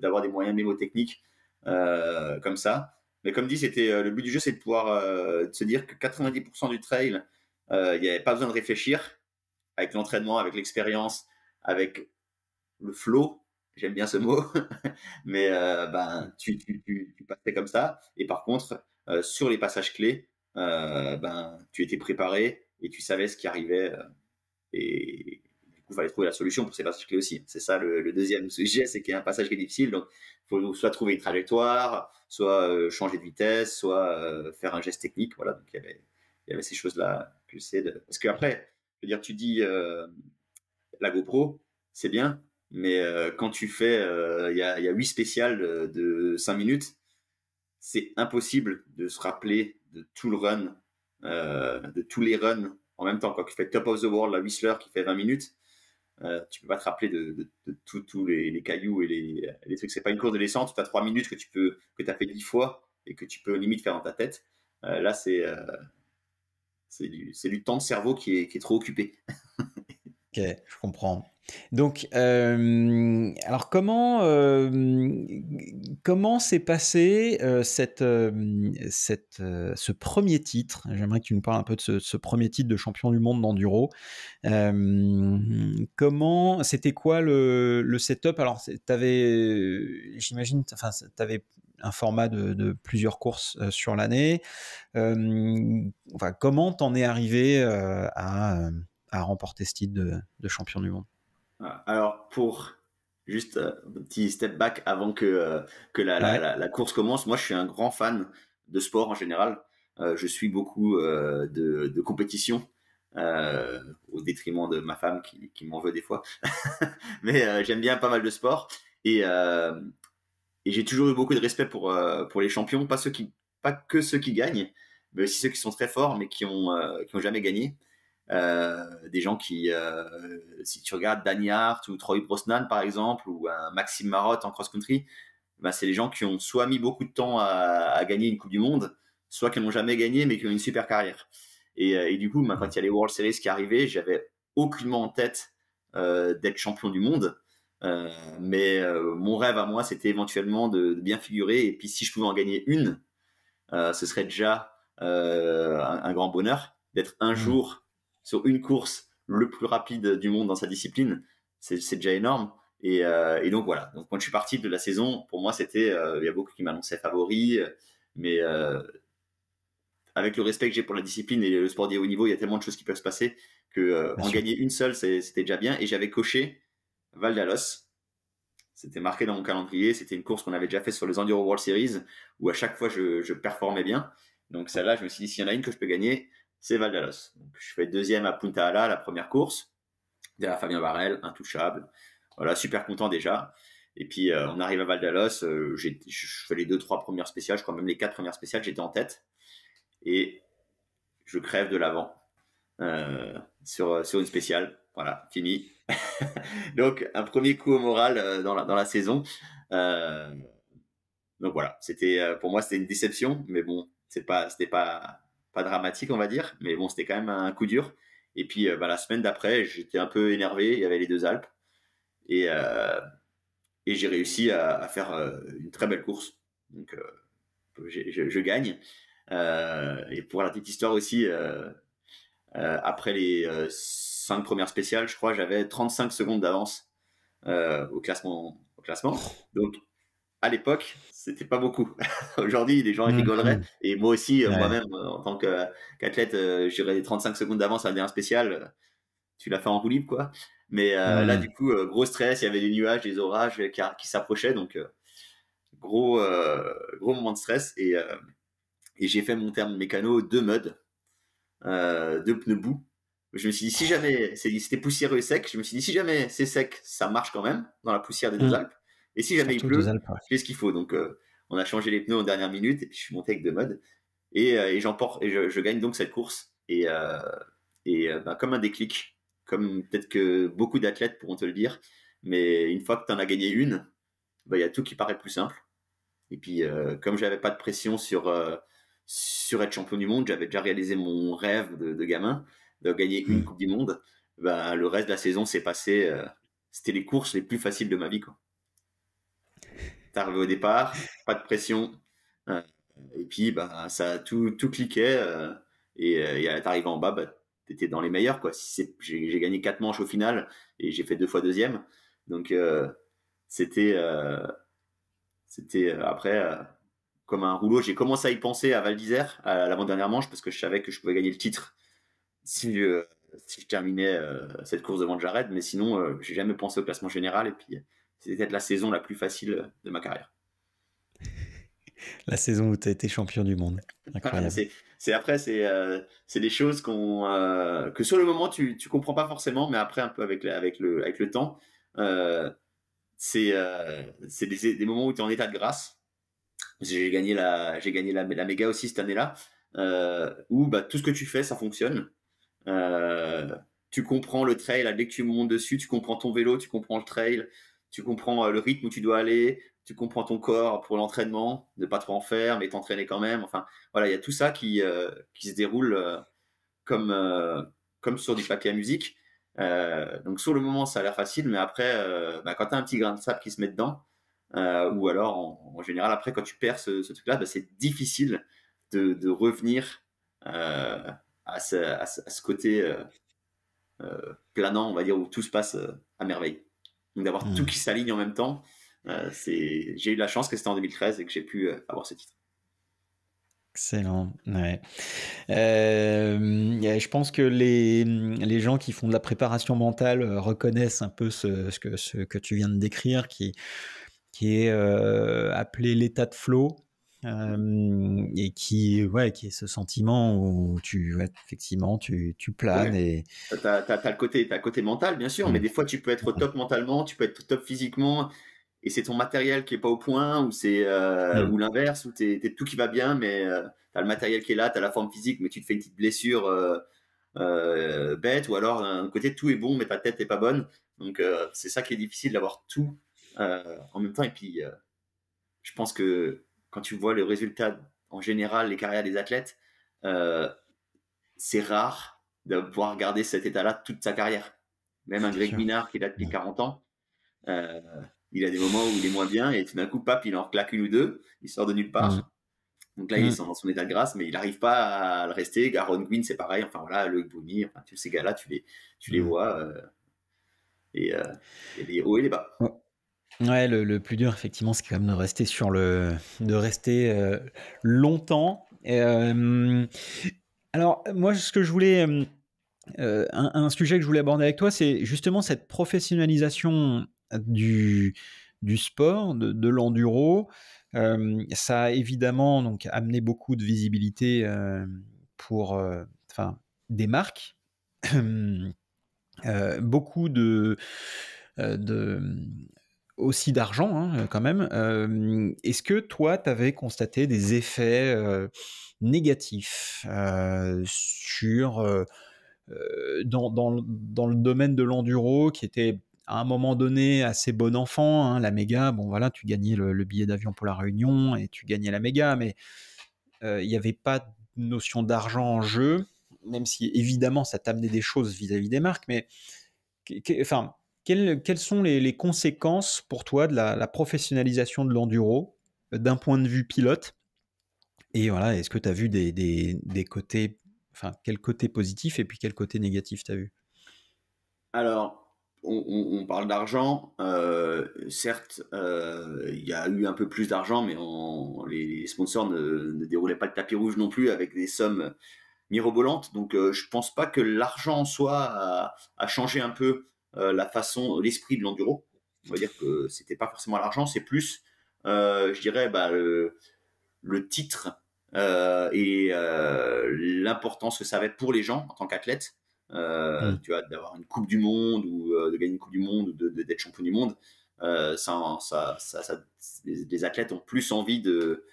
d'avoir des moyens mémotechniques techniques comme ça. Mais comme dit, c'était le but du jeu, c'est de pouvoir se dire que 90% du trail, il n'y avait pas besoin de réfléchir. Avec l'entraînement, avec l'expérience, avec le flow, j'aime bien ce mot, mais ben, tu, tu, passais comme ça. Et par contre, sur les passages clés, euh, ben, tu étais préparé et tu savais ce qui arrivait. Euh, et du coup, il fallait trouver la solution pour ces passages aussi. C'est ça le, deuxième sujet, c'est qu'il y a un passage qui est difficile. Donc, il faut soit trouver une trajectoire, soit euh, changer de vitesse, soit faire un geste technique. Voilà, donc il y avait, il y avait ces choses-là que c'est de... Parce qu'après, je veux dire, tu dis la GoPro, c'est bien, mais quand tu fais, il y, a, y a spéciales de 5 minutes, c'est impossible de se rappeler de tout le run, euh, de tous les runs en même temps, quoi, tu fais Top of the World, la Whistler qui fait 20 minutes. Euh, tu peux pas te rappeler de, tous les, cailloux et les, les trucs. C'est pas une course de descente, tu as 3 minutes que tu peux, que as fait 10 fois et que tu peux limite faire dans ta tête. Euh, là, c'est euh, c'est du, du, temps de cerveau qui est, qui est trop occupé. ok, je comprends. Donc, euh, alors comment euh, comment s'est passé euh, cette, cette ce premier titre J'aimerais que tu nous parles un peu de ce, premier titre de champion du monde d'enduro. comment c'était quoi le, le setup Alors, t'avais, j'imagine, enfin, t'avais un format de, de plusieurs courses sur l'année. enfin, comment t'en es arrivé à, à remporter ce titre de, de champion du monde ah, alors, pour juste euh, un petit step back avant que, euh, que la, course commence, moi je suis un grand fan de sport en général. Euh, je suis beaucoup de, de compétition. au détriment de ma femme qui, qui m'en veut des fois. Mais j'aime bien pas mal de sport et, et j'ai toujours eu beaucoup de respect pour, pour les champions, pas, ceux qui, pas que ceux qui gagnent, mais aussi ceux qui sont très forts mais qui n'ont qui jamais gagné. Euh, des gens qui, euh, si tu regardes Danny Hart ou Troy Brosnan par exemple, ou Maxime Marotte en cross-country, ben, c'est les gens qui ont soit mis beaucoup de temps à, gagner une Coupe du Monde, soit qui n'ont jamais gagné mais qui ont une super carrière. Et, euh, du coup, ben, quand il y a les World Series qui arrivaient, j'avais aucunement en tête d'être champion du monde. mais mon rêve à moi, c'était éventuellement de, bien figurer. Et puis si je pouvais en gagner une, ce serait déjà un, un, grand bonheur d'être un mmh. jour sur une course le plus rapide du monde dans sa discipline, c'est déjà énorme. Euh, et, donc voilà. Donc quand je suis parti de la saison, pour moi c'était, euh, il y a beaucoup qui m'annonçaient favori, mais euh, avec le respect que j'ai pour la discipline et le sport de haut niveau, il y a tellement de choses qui peuvent se passer que en gagner une seule, c'était déjà bien. Et j'avais coché Val d'Alos. C'était marqué dans mon calendrier. C'était une course qu'on avait déjà fait sur les Enduro World Series où à chaque fois je, je performais bien. Donc celle-là, je me suis dit s'il y en a une que je peux gagner, c'est Valdalos. Donc, je fais deuxième à Punta Ala, la première course, derrière Fabien Barrel, intouchable. Voilà, super content déjà. Et puis euh, on arrive à Valdalos, euh, J'ai je fais les deux, trois premières spéciales, je crois même les quatre premières spéciales, j'étais en tête. Et je crève de l'avant euh, sur, sur une spéciale. Voilà, fini. donc un premier coup au moral dans, la, saison. donc voilà, c'était pour moi c'était une déception, mais bon, c'est pas, c'était pas dramatique, on va dire, mais bon, c'était quand même un coup dur. Et puis, euh, bah, la semaine d'après, j'étais un peu énervé. Il y avait les deux Alpes. Et, euh, et j'ai réussi à, faire euh, une très belle course. Donc, je, gagne. et pour la petite histoire aussi, après les cinq premières spéciales, je crois, j'avais 35 secondes d'avance au classement. Au classement. Donc, à l'époque, c'était pas beaucoup. Aujourd'hui, les gens mm, rigoleraient. Mm. Et moi aussi, euh, moi-même, euh, en tant euh, qu'athlète, j'irais 35 secondes d'avance à la dernière spécial. Tu l'as fait en roue libre, quoi. Mais là, du coup, gros stress, il y avait des nuages, des orages qui, s'approchaient. Donc, gros, gros moment de stress. Et, j'ai fait mon terme mécano de mud, de pneus boue. Je me suis dit, si jamais c'était poussiéreux et sec, je me suis dit, si jamais c'est sec, ça marche quand même dans la poussière des deux mm. Alpes. Et si jamais il pleut, fais ce qu'il faut. Donc, euh, on a changé les pneus en dernière minute. Et je suis monté avec deux modes. Et, euh, j'emporte. Et je, gagne donc cette course. Et, euh, bah, comme un déclic, comme peut-être que beaucoup d'athlètes pourront te le dire. Mais une fois que tu en as gagné une, bah, il y a tout qui paraît plus simple. Et puis, comme je n'avais pas de pression sur sur être champion du monde, j'avais déjà réalisé mon rêve de, gamin de gagner une hmm. Coupe du Monde. Bah, le reste de la saison s'est passé. C'était les courses les plus faciles de ma vie. Quoi arrivé au départ, pas de pression. Euh, et puis, bah, ça tout, tout cliquait. Euh, et, il euh, à t'arriver en bas, bah, t'étais dans les meilleurs. Quoi. j'ai, gagné quatre manches au final et j'ai fait deux fois deuxième. Donc, c'était, c'était après comme un rouleau. J'ai commencé à y penser à Val d'Isère, à l'avant-dernière manche, parce que je savais que je pouvais gagner le titre si, si je terminais cette course devant Jared. Mais sinon, j'ai jamais pensé au classement général. Et puis, c'était peut-être la saison la plus facile de ma carrière. la saison où tu as été champion du monde. c'est, après, c'est, euh, c'est des choses qu'on, euh, que sur le moment, tu ne comprends pas forcément, mais après, un peu avec, avec, le, avec le temps, euh, c'est, des, des, moments où tu es en état de grâce. J'ai gagné la, j'ai gagné la, la méga aussi cette année-là, où bah, tout ce que tu fais, ça fonctionne. tu comprends le trail, dès que tu montes dessus, tu comprends ton vélo, tu comprends le trail, tu comprends euh, le rythme où tu dois aller, tu comprends ton corps pour l'entraînement, ne pas trop en faire, mais t'entraîner quand même. Enfin, voilà, il y a tout ça qui, euh, qui se déroule euh, comme, comme sur du papier à musique. donc sur le moment, ça a l'air facile, mais après, bah, quand tu as un petit grain de sable qui se met dedans, ou alors en, général, après, quand tu perds ce, truc-là, bah, c'est difficile de, revenir à ce, à, ce, côté planant, on va dire, où tout se passe à merveille d'avoir hmm. tout qui s'aligne en même temps, euh, j'ai eu la chance que c'était en 2013 et que j'ai pu euh, avoir ce titre. Excellent. Ouais. Euh, je pense que les, gens qui font de la préparation mentale reconnaissent un peu ce, que, ce que, tu viens de décrire, qui, qui est appelé l'état de flow et qui, ouais, qui est ce sentiment où tu, ouais, effectivement, tu, tu planes et. as, le côté, côté mental, bien sûr, mais mmh. des fois, tu peux être top mentalement, tu peux être top physiquement, et c'est ton matériel qui est pas au point, ou c'est, euh, mmh. ou l'inverse, où t'es, tout qui va bien, mais euh, tu as le matériel qui est là, tu as la forme physique, mais tu te fais une petite blessure euh, bête, ou alors un côté tout est bon, mais ta tête est pas bonne. Donc, c'est ça qui est difficile d'avoir tout en même temps, et puis, je pense que quand tu vois le résultat en général, les carrières des athlètes, euh, c'est rare de pouvoir garder cet état-là toute sa carrière. Même un Greg Minard qui est là depuis 40 ans, euh, il a des moments où il est moins bien et tout d'un coup, pape, il en claque une ou deux, il sort de nulle part. Donc là, il est dans son état de grâce, mais il n'arrive pas à le rester. Garon Gwyn, c'est pareil. Enfin voilà, le Boumi, tous ces gars-là, tu les, tu les vois. Euh, et, et, les hauts et les bas. Ouais, le, plus dur, effectivement, c'est quand même de rester sur le. de rester euh, longtemps. Euh, alors, moi, ce que je voulais. Euh, un, sujet que je voulais aborder avec toi, c'est justement cette professionnalisation du, du sport, de, de l'enduro. ça a évidemment donc, amené beaucoup de visibilité pour enfin, des marques. beaucoup de, de aussi d'argent hein, euh, quand même. Euh, est-ce que toi, tu avais constaté des effets euh, négatifs sur dans, dans, dans, le domaine de l'enduro qui était à un moment donné assez bon enfant, hein, la méga, bon voilà, tu gagnais le, billet d'avion pour la Réunion et tu gagnais la méga, mais il n'y avait pas de notion d'argent en jeu, même si évidemment ça t'amenait des choses vis à -vis des marques, mais enfin, quelles, sont les, conséquences pour toi de la, professionnalisation de l'enduro euh, d'un point de vue pilote Et voilà, est-ce que tu as vu des, côtés, enfin, quel côté positif et puis quel côté négatif tu as vu Alors, on, parle d'argent. Euh, certes, euh, il y a eu un peu plus d'argent, mais les, sponsors ne, déroulaient pas le tapis rouge non plus avec des sommes mirobolantes. Donc, je je pense pas que l'argent en soi a, a, changé un peu euh, la façon, l'esprit de l'enduro. On va dire que c'était pas forcément l'argent, c'est plus, euh, je dirais, bah, le, titre euh, et l'importance que ça avait pour les gens en tant qu'athlète. Mmh. Tu vois, d'avoir une Coupe du Monde ou de gagner une Coupe du Monde ou de, d'être champion du monde, ça, ça, les, athlètes ont plus envie de,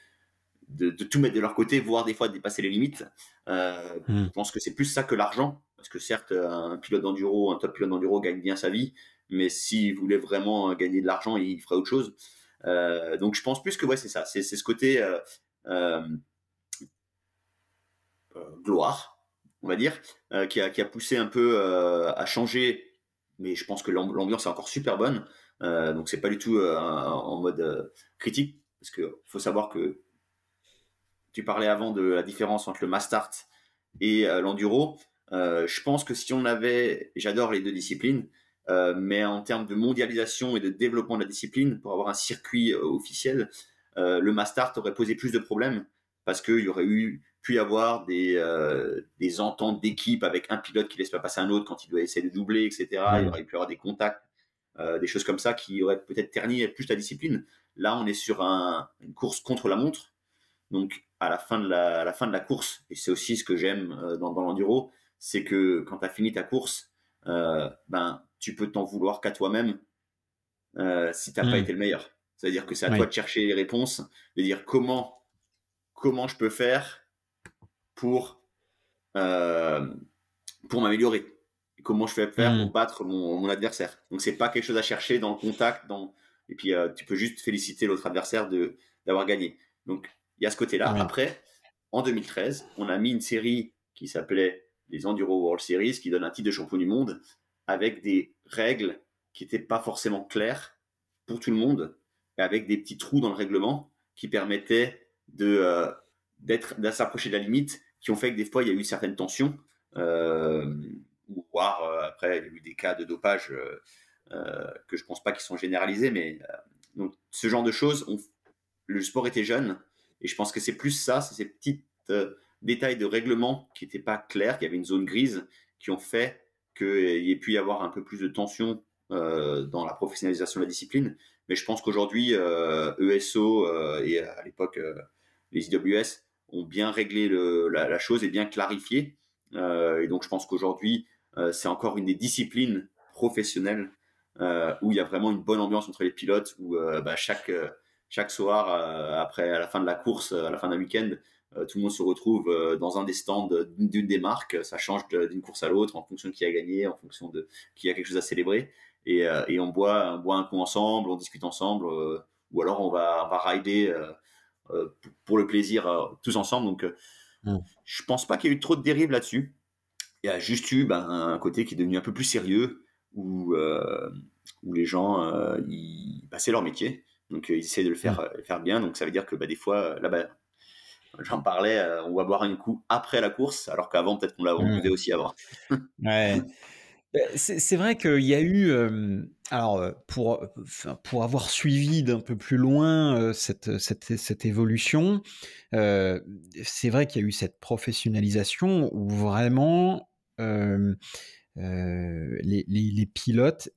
de, tout mettre de leur côté, voire des fois dépasser les limites. Mmh. Je pense que c'est plus ça que l'argent parce que certes, un pilote d'enduro, un top pilote d'enduro gagne bien sa vie, mais s'il voulait vraiment euh, gagner de l'argent, il ferait autre chose. Euh, donc je pense plus que ouais, c'est ça, c'est ce côté euh, gloire, on va dire, qui a, poussé un peu à changer. Mais je pense que l'ambiance est encore super bonne, donc c'est pas du tout en mode critique, parce que faut savoir que tu parlais avant de la différence entre le Mastart et l'enduro. Euh, je pense que si on avait, j'adore les deux disciplines, euh, mais en termes de mondialisation et de développement de la discipline, pour avoir un circuit euh, officiel, euh, le Mastart aurait posé plus de problèmes parce qu'il y aurait eu pu avoir des, euh, des ententes d'équipe avec un pilote qui laisse pas passer un autre quand il doit essayer de doubler, etc. Il aurait pu y avoir des contacts, euh, des choses comme ça qui auraient peut-être terni plus la discipline. Là, on est sur un, une course contre la montre. Donc, à la fin de la, à la, fin de la course, et c'est aussi ce que j'aime dans, dans l'enduro, c'est que quand tu as fini ta course, euh, ben, tu peux t'en vouloir qu'à toi-même euh, si tu pas hmm. été le meilleur. C'est-à-dire que c'est à toi de chercher les réponses, de dire comment, comment je peux faire pour, euh, pour m'améliorer, comment je peux faire hmm. pour battre mon, adversaire. Donc c'est pas quelque chose à chercher dans le contact, dans... et puis tu peux juste féliciter l'autre adversaire d'avoir gagné. Donc il y a ce côté-là. Après, en 2013, on a mis une série qui s'appelait les Enduro World Series, qui donnent un titre de champion du monde avec des règles qui n'étaient pas forcément claires pour tout le monde, avec des petits trous dans le règlement qui permettaient de euh, d'être de s'approcher de la limite, qui ont fait que des fois il y a eu certaines tensions, euh, ou voire euh, après il y a eu des cas de dopage que je pense pas qu'ils sont généralisés, mais donc ce genre de choses, on, le sport était jeune et je pense que c'est plus ça, c'est ces petites détails de règlement qui n'étaient pas clairs, y avait une zone grise, qui ont fait qu'il ait pu y avoir un peu plus de tension euh, dans la professionnalisation de la discipline. Mais je pense qu'aujourd'hui, ESO euh, e euh, et à l'époque les IWS ont bien réglé la, chose et bien clarifié. et donc je pense qu'aujourd'hui, c'est encore une des disciplines professionnelles où il y a vraiment une bonne ambiance entre les pilotes, où bah, chaque, chaque soir, après à la fin de la course, à la fin d'un week-end, euh, tout le monde se retrouve euh, dans un des stands d'une des marques. Ça change d'une course à l'autre en fonction de qui a gagné, en fonction de qui a quelque chose à célébrer. Et, euh, et on, boit, on boit un coup ensemble, on discute ensemble, ou alors on va, on va rider pour le plaisir tous ensemble. Donc, mm. je pense pas qu'il y ait eu trop de dérives là-dessus. Il y a juste eu ben, un côté qui est devenu un peu plus sérieux, où, où les gens, ils, leur métier. Donc, ils essaient de le faire, mm. faire bien. Donc, ça veut dire que ben, des fois, là-bas, J'en parlais, euh, on va boire un coup après la course, alors qu'avant, peut-être qu'on l'avait mmh. aussi avoir. Bah, c'est vrai qu'il y a eu, euh, alors euh, pour, pour avoir suivi d'un peu plus loin cette, cette, évolution, c'est vrai qu'il y a eu cette professionnalisation où vraiment les, les, pilotes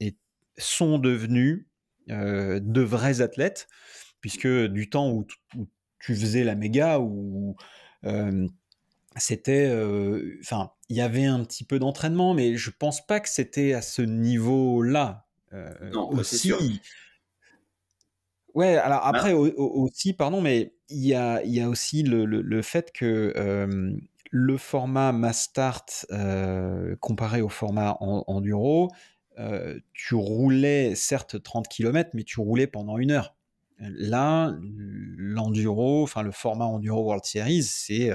sont devenus de vrais athlètes, puisque du temps où tu faisais la méga ou c'était enfin il y avait un petit peu d'entraînement mais je pense pas que c'était à ce niveau là non, aussi ouais alors bah après aussi pardon mais il y a, aussi le, fait que le format Mastart euh, comparé au format en, enduro, tu roulais certes 30 km, mais tu roulais pendant une heure. Là, l'enduro, enfin le format enduro World Series, c'est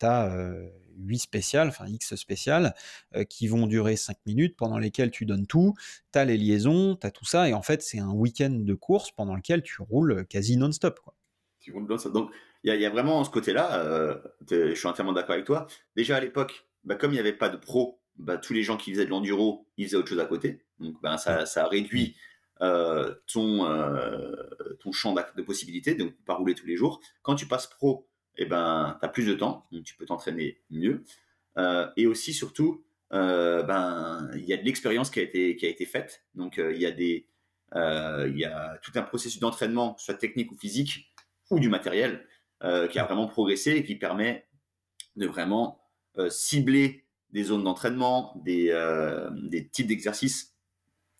tu as 8 spéciales, enfin X spéciales, euh, qui vont durer 5 minutes, pendant lesquelles tu donnes tout, tu as les liaisons, tu as tout ça, et en fait c'est un week-end de course pendant lequel tu roules quasi non-stop. Tu roules non Donc il y, a vraiment ce côté-là, euh, je suis entièrement d'accord avec toi. Déjà à l'époque, bah, comme il n'y avait pas de pro, bah, tous les gens qui faisaient de l'enduro, ils faisaient autre chose à côté. Donc ben ça, ça réduit euh, ton, euh, ton champ de possibilités, donc pas rouler tous les jours. Quand tu passes pro, et eh ben, tu as plus de temps, donc tu peux t'entraîner mieux. Euh, et aussi, surtout, ben, il y a de l'expérience qui, a été, qui a été faite. Donc, il y a des. Il y a tout un processus d'entraînement, soit technique ou physique, ou du matériel, qui a vraiment progressé et qui permet de vraiment cibler des zones d'entraînement, des, des types d'exercices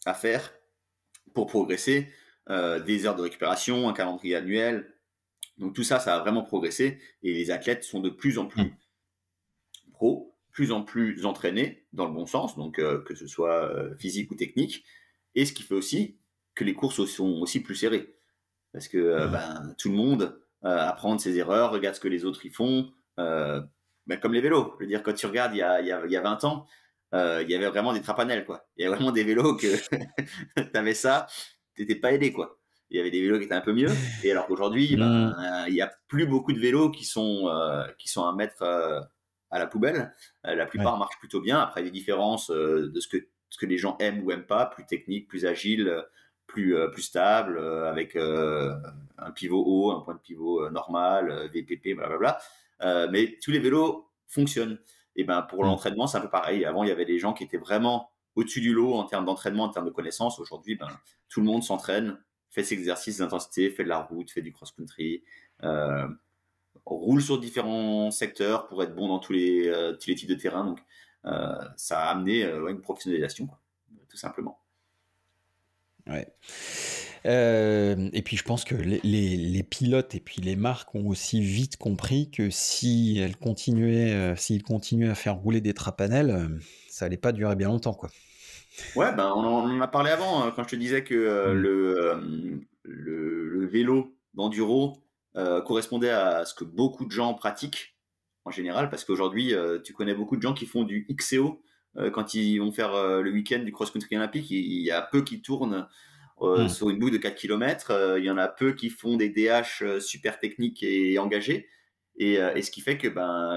à faire pour progresser, euh, des heures de récupération, un calendrier annuel. Donc tout ça, ça a vraiment progressé et les athlètes sont de plus en plus mm. pro, plus en plus entraînés dans le bon sens, donc euh, que ce soit euh, physique ou technique. Et ce qui fait aussi que les courses sont aussi plus serrées. Parce que mm. ben, tout le monde apprend de ses erreurs, regarde ce que les autres y font, ben, comme les vélos. Je veux dire, quand tu regardes il y a, il y a 20 ans, euh, il y avait vraiment des trapanelles, quoi. Il y avait vraiment des vélos que tu avais ça, tu n'étais pas aidé, quoi. Il y avait des vélos qui étaient un peu mieux. Et alors qu'aujourd'hui, bah, hmm. euh, il n'y a plus beaucoup de vélos qui sont, euh, qui sont à mettre à la poubelle. la plupart marchent plutôt bien. Après, des différences de ce que, ce que les gens aiment ou n'aiment pas, plus technique, plus agile, plus, plus stable, avec un pivot haut, un point de pivot normal, VPP, blablabla. mais tous les vélos fonctionnent. Et ben pour mmh. l'entraînement, c'est un peu pareil. Avant, il y avait des gens qui étaient vraiment au-dessus du lot en termes d'entraînement, en termes de connaissances. Aujourd'hui, ben, tout le monde s'entraîne, fait ses exercices d'intensité, fait de la route, fait du cross-country, euh, roule sur différents secteurs pour être bon dans tous les, euh, types de terrain. Donc, euh, ça a amené une professionnalisation, tout simplement. Ouais. Euh, et puis je pense que les, les, pilotes et puis les marques ont aussi vite compris que si elles continuaient, euh, s'ils continuaient à faire rouler des trapanels euh, ça allait pas durer bien longtemps, quoi. Ouais, ben on en a parlé avant hein, quand je te disais que mm. le, le, le, vélo d'enduro correspondait à ce que beaucoup de gens pratiquent en général, parce qu'aujourd'hui tu connais beaucoup de gens qui font du XCO quand ils vont faire le week-end du cross-country olympique, il y a peu qui tournent euh, hmm. Sur une boucle de 4 km, euh, il y en a peu qui font des DH euh, super techniques et engagés. Et, ce qui fait que ben,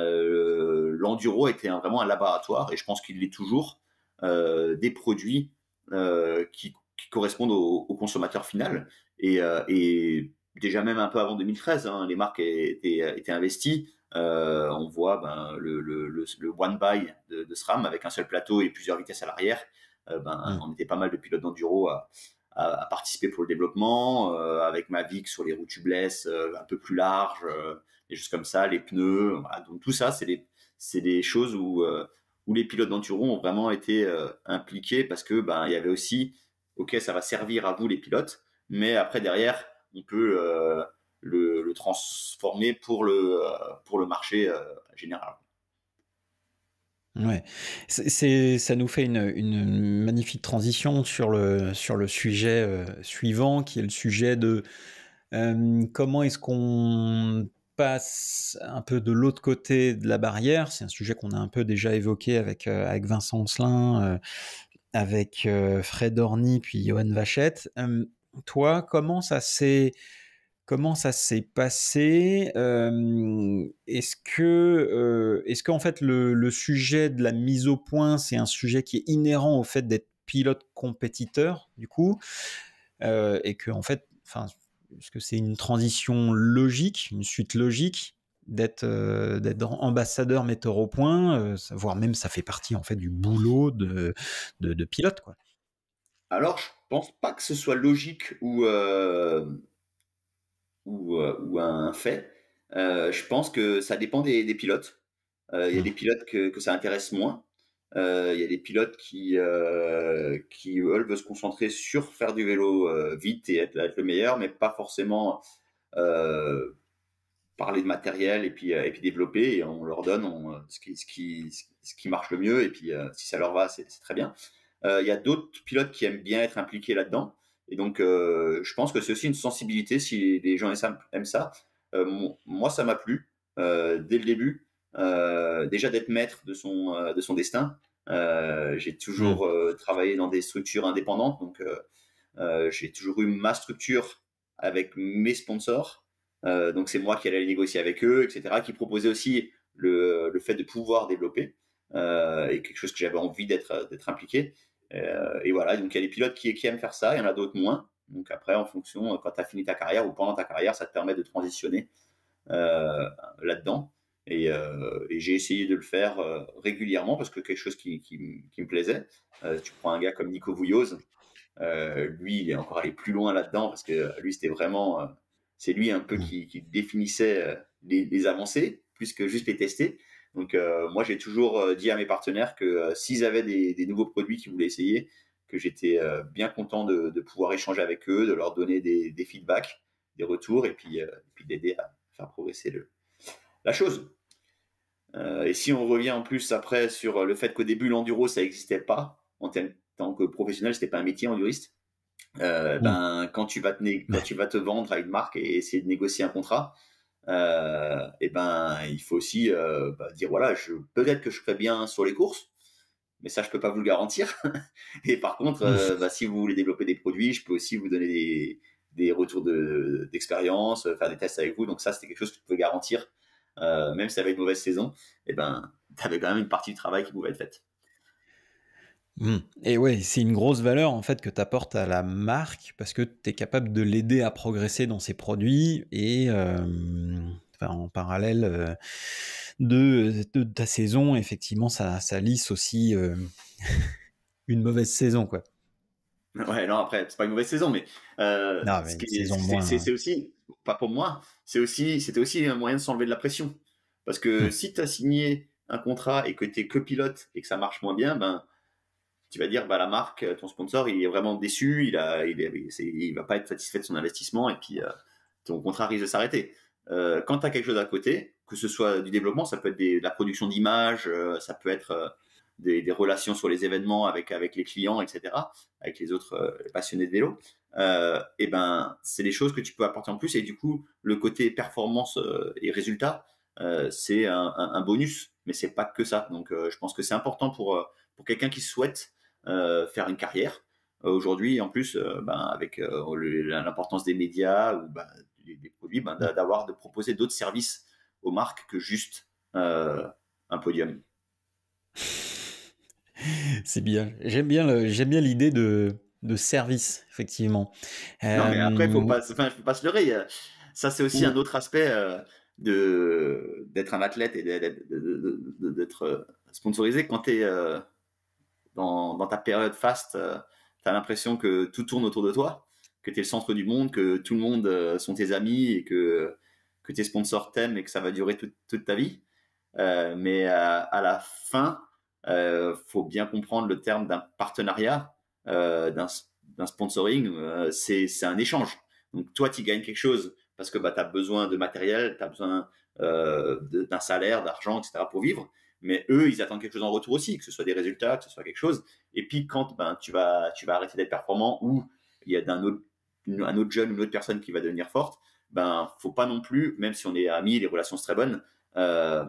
l'enduro était vraiment un laboratoire, et je pense qu'il l'est toujours, des produits qui, correspondent au, consommateur final. Et, déjà même un peu avant 2013, hein, les marques étaient, investies. on voit ben, le, one by de, SRAM avec un seul plateau et plusieurs vitesses à l'arrière. Ben, hmm. On était pas mal de pilotes d'enduro à, à, participer pour le développement, euh, avec Mavic sur les roues tubeless euh, un peu plus larges, et euh, choses comme ça, les pneus. Donc tout ça, c'est des, c'est des choses où, où les pilotes d'enduro ont vraiment été impliqués parce que ben il y avait aussi, ok, ça va servir à vous les pilotes, mais après derrière, on peut le, le, transformer pour le, pour le marché général. Ouais, c'est ça nous fait une, magnifique transition sur le sur le sujet euh, suivant, qui est le sujet de euh, comment est-ce qu'on passe un peu de l'autre côté de la barrière. C'est un sujet qu'on a un peu déjà évoqué avec euh, avec Vincent Ancelin, avec Fred Orny, puis Johan Vachette. toi, comment ça s'est Comment ça s'est passé Est-ce que, est qu'en fait le, sujet de la mise au point, c'est un sujet qui est inhérent au fait d'être pilote compétiteur du coup et que en fait enfin ce que c'est une transition logique une suite logique d'être d'être ambassadeur metteur au point voire même ça fait partie en fait du boulot de, de, pilote quoi alors je pense pas que ce soit logique ou ou, euh, un fait. Euh, je pense que ça dépend des, pilotes. Euh, il y a des mmh. pilotes que, ça intéresse moins. Il y a des pilotes qui, veulent se concentrer sur faire du vélo vite et être, le meilleur, mais pas forcément parler de matériel et puis, développer. Et on leur donne ce, qui, marche le mieux. Et puis, si ça leur va, c'est très bien. Il y a d'autres pilotes qui aiment bien être impliqués là-dedans. Et donc, euh, je pense que c'est aussi une sensibilité si les gens aiment ça. Euh, moi, ça m'a plu euh, dès le début. déjà d'être maître de son, destin. j'ai toujours mm. travaillé dans des structures indépendantes, donc j'ai toujours eu ma structure avec mes sponsors. donc c'est moi qui allais négocier avec eux, etc., qui proposait aussi le, fait de pouvoir développer et quelque chose que j'avais envie d'être impliqué. Euh, et voilà, donc il y a des pilotes qui, qui aiment faire ça, il y en a d'autres moins. Donc après, en fonction, euh, quand tu as fini ta carrière ou pendant ta carrière, ça te permet de transitionner euh, là-dedans. Et, j'ai essayé de le faire régulièrement parce que quelque chose qui, me plaisait. tu prends un gars comme Nico Vouilloz, lui, il est encore allé plus loin là-dedans parce que lui, c'était vraiment, c'est lui un peu mmh. qui, définissait les, les, avancées plus que juste les tester. Donc euh, moi j'ai toujours euh, dit à mes partenaires que euh, s'ils avaient des, nouveaux produits qu'ils voulaient essayer, que j'étais bien content de, pouvoir échanger avec eux, de leur donner des, feedbacks, des retours et puis, d'aider à faire progresser le, la chose. et si on revient en plus après sur le fait qu'au début l'enduro ça n'existait pas en tant que professionnel, ce n'était pas un métier enduriste. Mmh. ben quand tu vas quand tu vas te vendre à une marque et essayer de négocier un contrat, et euh, eh ben il faut aussi euh, bah, dire voilà je peut-être que je fais bien sur les courses mais ça je peux pas vous le garantir et par contre euh, bah, si vous voulez développer des produits je peux aussi vous donner des, retours d'expérience faire des tests avec vous donc ça c'était quelque chose que je pouvais garantir même si ça avait une mauvaise saison et eh ben tu avais quand même une partie du travail qui pouvait être faite Mmh. Et ouais, c'est une grosse valeur en fait que tu apportes à la marque parce que tu es capable de l'aider à progresser dans ses produits et en parallèle euh, de, ta saison, effectivement, ça, lisse aussi une mauvaise saison quoi. Ouais, non, après, c'est pas une mauvaise saison, mais, c'est aussi, pas pour moi, c'est aussi, c'était aussi un moyen de s'enlever de la pression. Parce que mmh. si tu as signé un contrat et que tu es que pilote et que ça marche moins bien, ben, tu vas dire bah la marque, euh, ton sponsor, il est vraiment déçu, il a, il, va pas être satisfait de son investissement et puis euh, ton contrat risque de s'arrêter. Euh, quand tu as quelque chose à côté, que ce soit du développement, ça peut être de la production d'images, ça peut être des, relations sur les événements avec avec les clients, etc., avec les autres passionnés de vélo. et eh ben c'est des choses que tu peux apporter en plus et du coup le côté performance et résultat c'est un, un, bonus mais c'est pas que ça donc je pense que c'est important pour pour quelqu'un qui souhaite euh, faire une carrière. Euh, aujourd'hui, en plus, euh, ben, avec l'importance des médias ou ben, des, produits, ben, d'avoir de proposer d'autres services aux marques que juste un podium. C'est bien. J'aime bien, j'aime bien l'idée de, de, service, effectivement. Non, mais après, faut pas, faut pas se leurrer. Ça, c'est aussi un autre aspect de d'être un athlète et d'être sponsorisé quand tu es dans, ta période faste, euh, tu as l'impression que tout tourne autour de toi, que tu es le centre du monde, que tout le monde euh, sont tes amis et que, que tes sponsors t'aiment et que ça va durer toute ta vie. Euh, mais à la fin, faut bien comprendre le terme d'un partenariat, d'un sponsoring, c'est un échange. Donc toi, tu gagnes quelque chose parce que bah, tu as besoin de matériel, tu as besoin d'un salaire, d'argent, etc. pour vivre mais eux, ils attendent quelque chose en retour aussi, que ce soit des résultats, que ce soit quelque chose. Et puis quand ben, tu, vas, tu vas arrêter d'être performant ou il y a d'un autre, un autre jeune, ou une autre personne qui va devenir forte, ben faut pas non plus, même si on est amis, les relations sont très bonnes. Euh,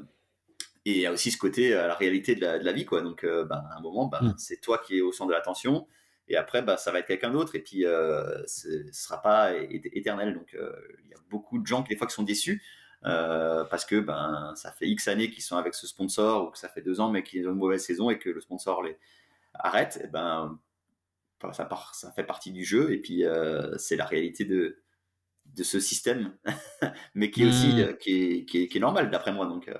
et il y a aussi ce côté, à euh, la réalité de la, vie, quoi. Donc, euh, ben, à un moment, ben, hmm. c'est toi qui es au centre de l'attention, et après, ben, ça va être quelqu'un d'autre, et puis ce sera pas éternel. Donc, il y a beaucoup de gens qui des fois sont déçus euh, parce que ben ça fait X années qu'ils sont avec ce sponsor ou que ça fait deux ans mais qu'ils ont une mauvaise saison et que le sponsor les arrête, eh ben ça, part, ça fait partie du jeu et puis euh, c'est la réalité de de ce système, mais qui est aussi hmm. qui, est, qui, est, normal d'après moi. Donc euh,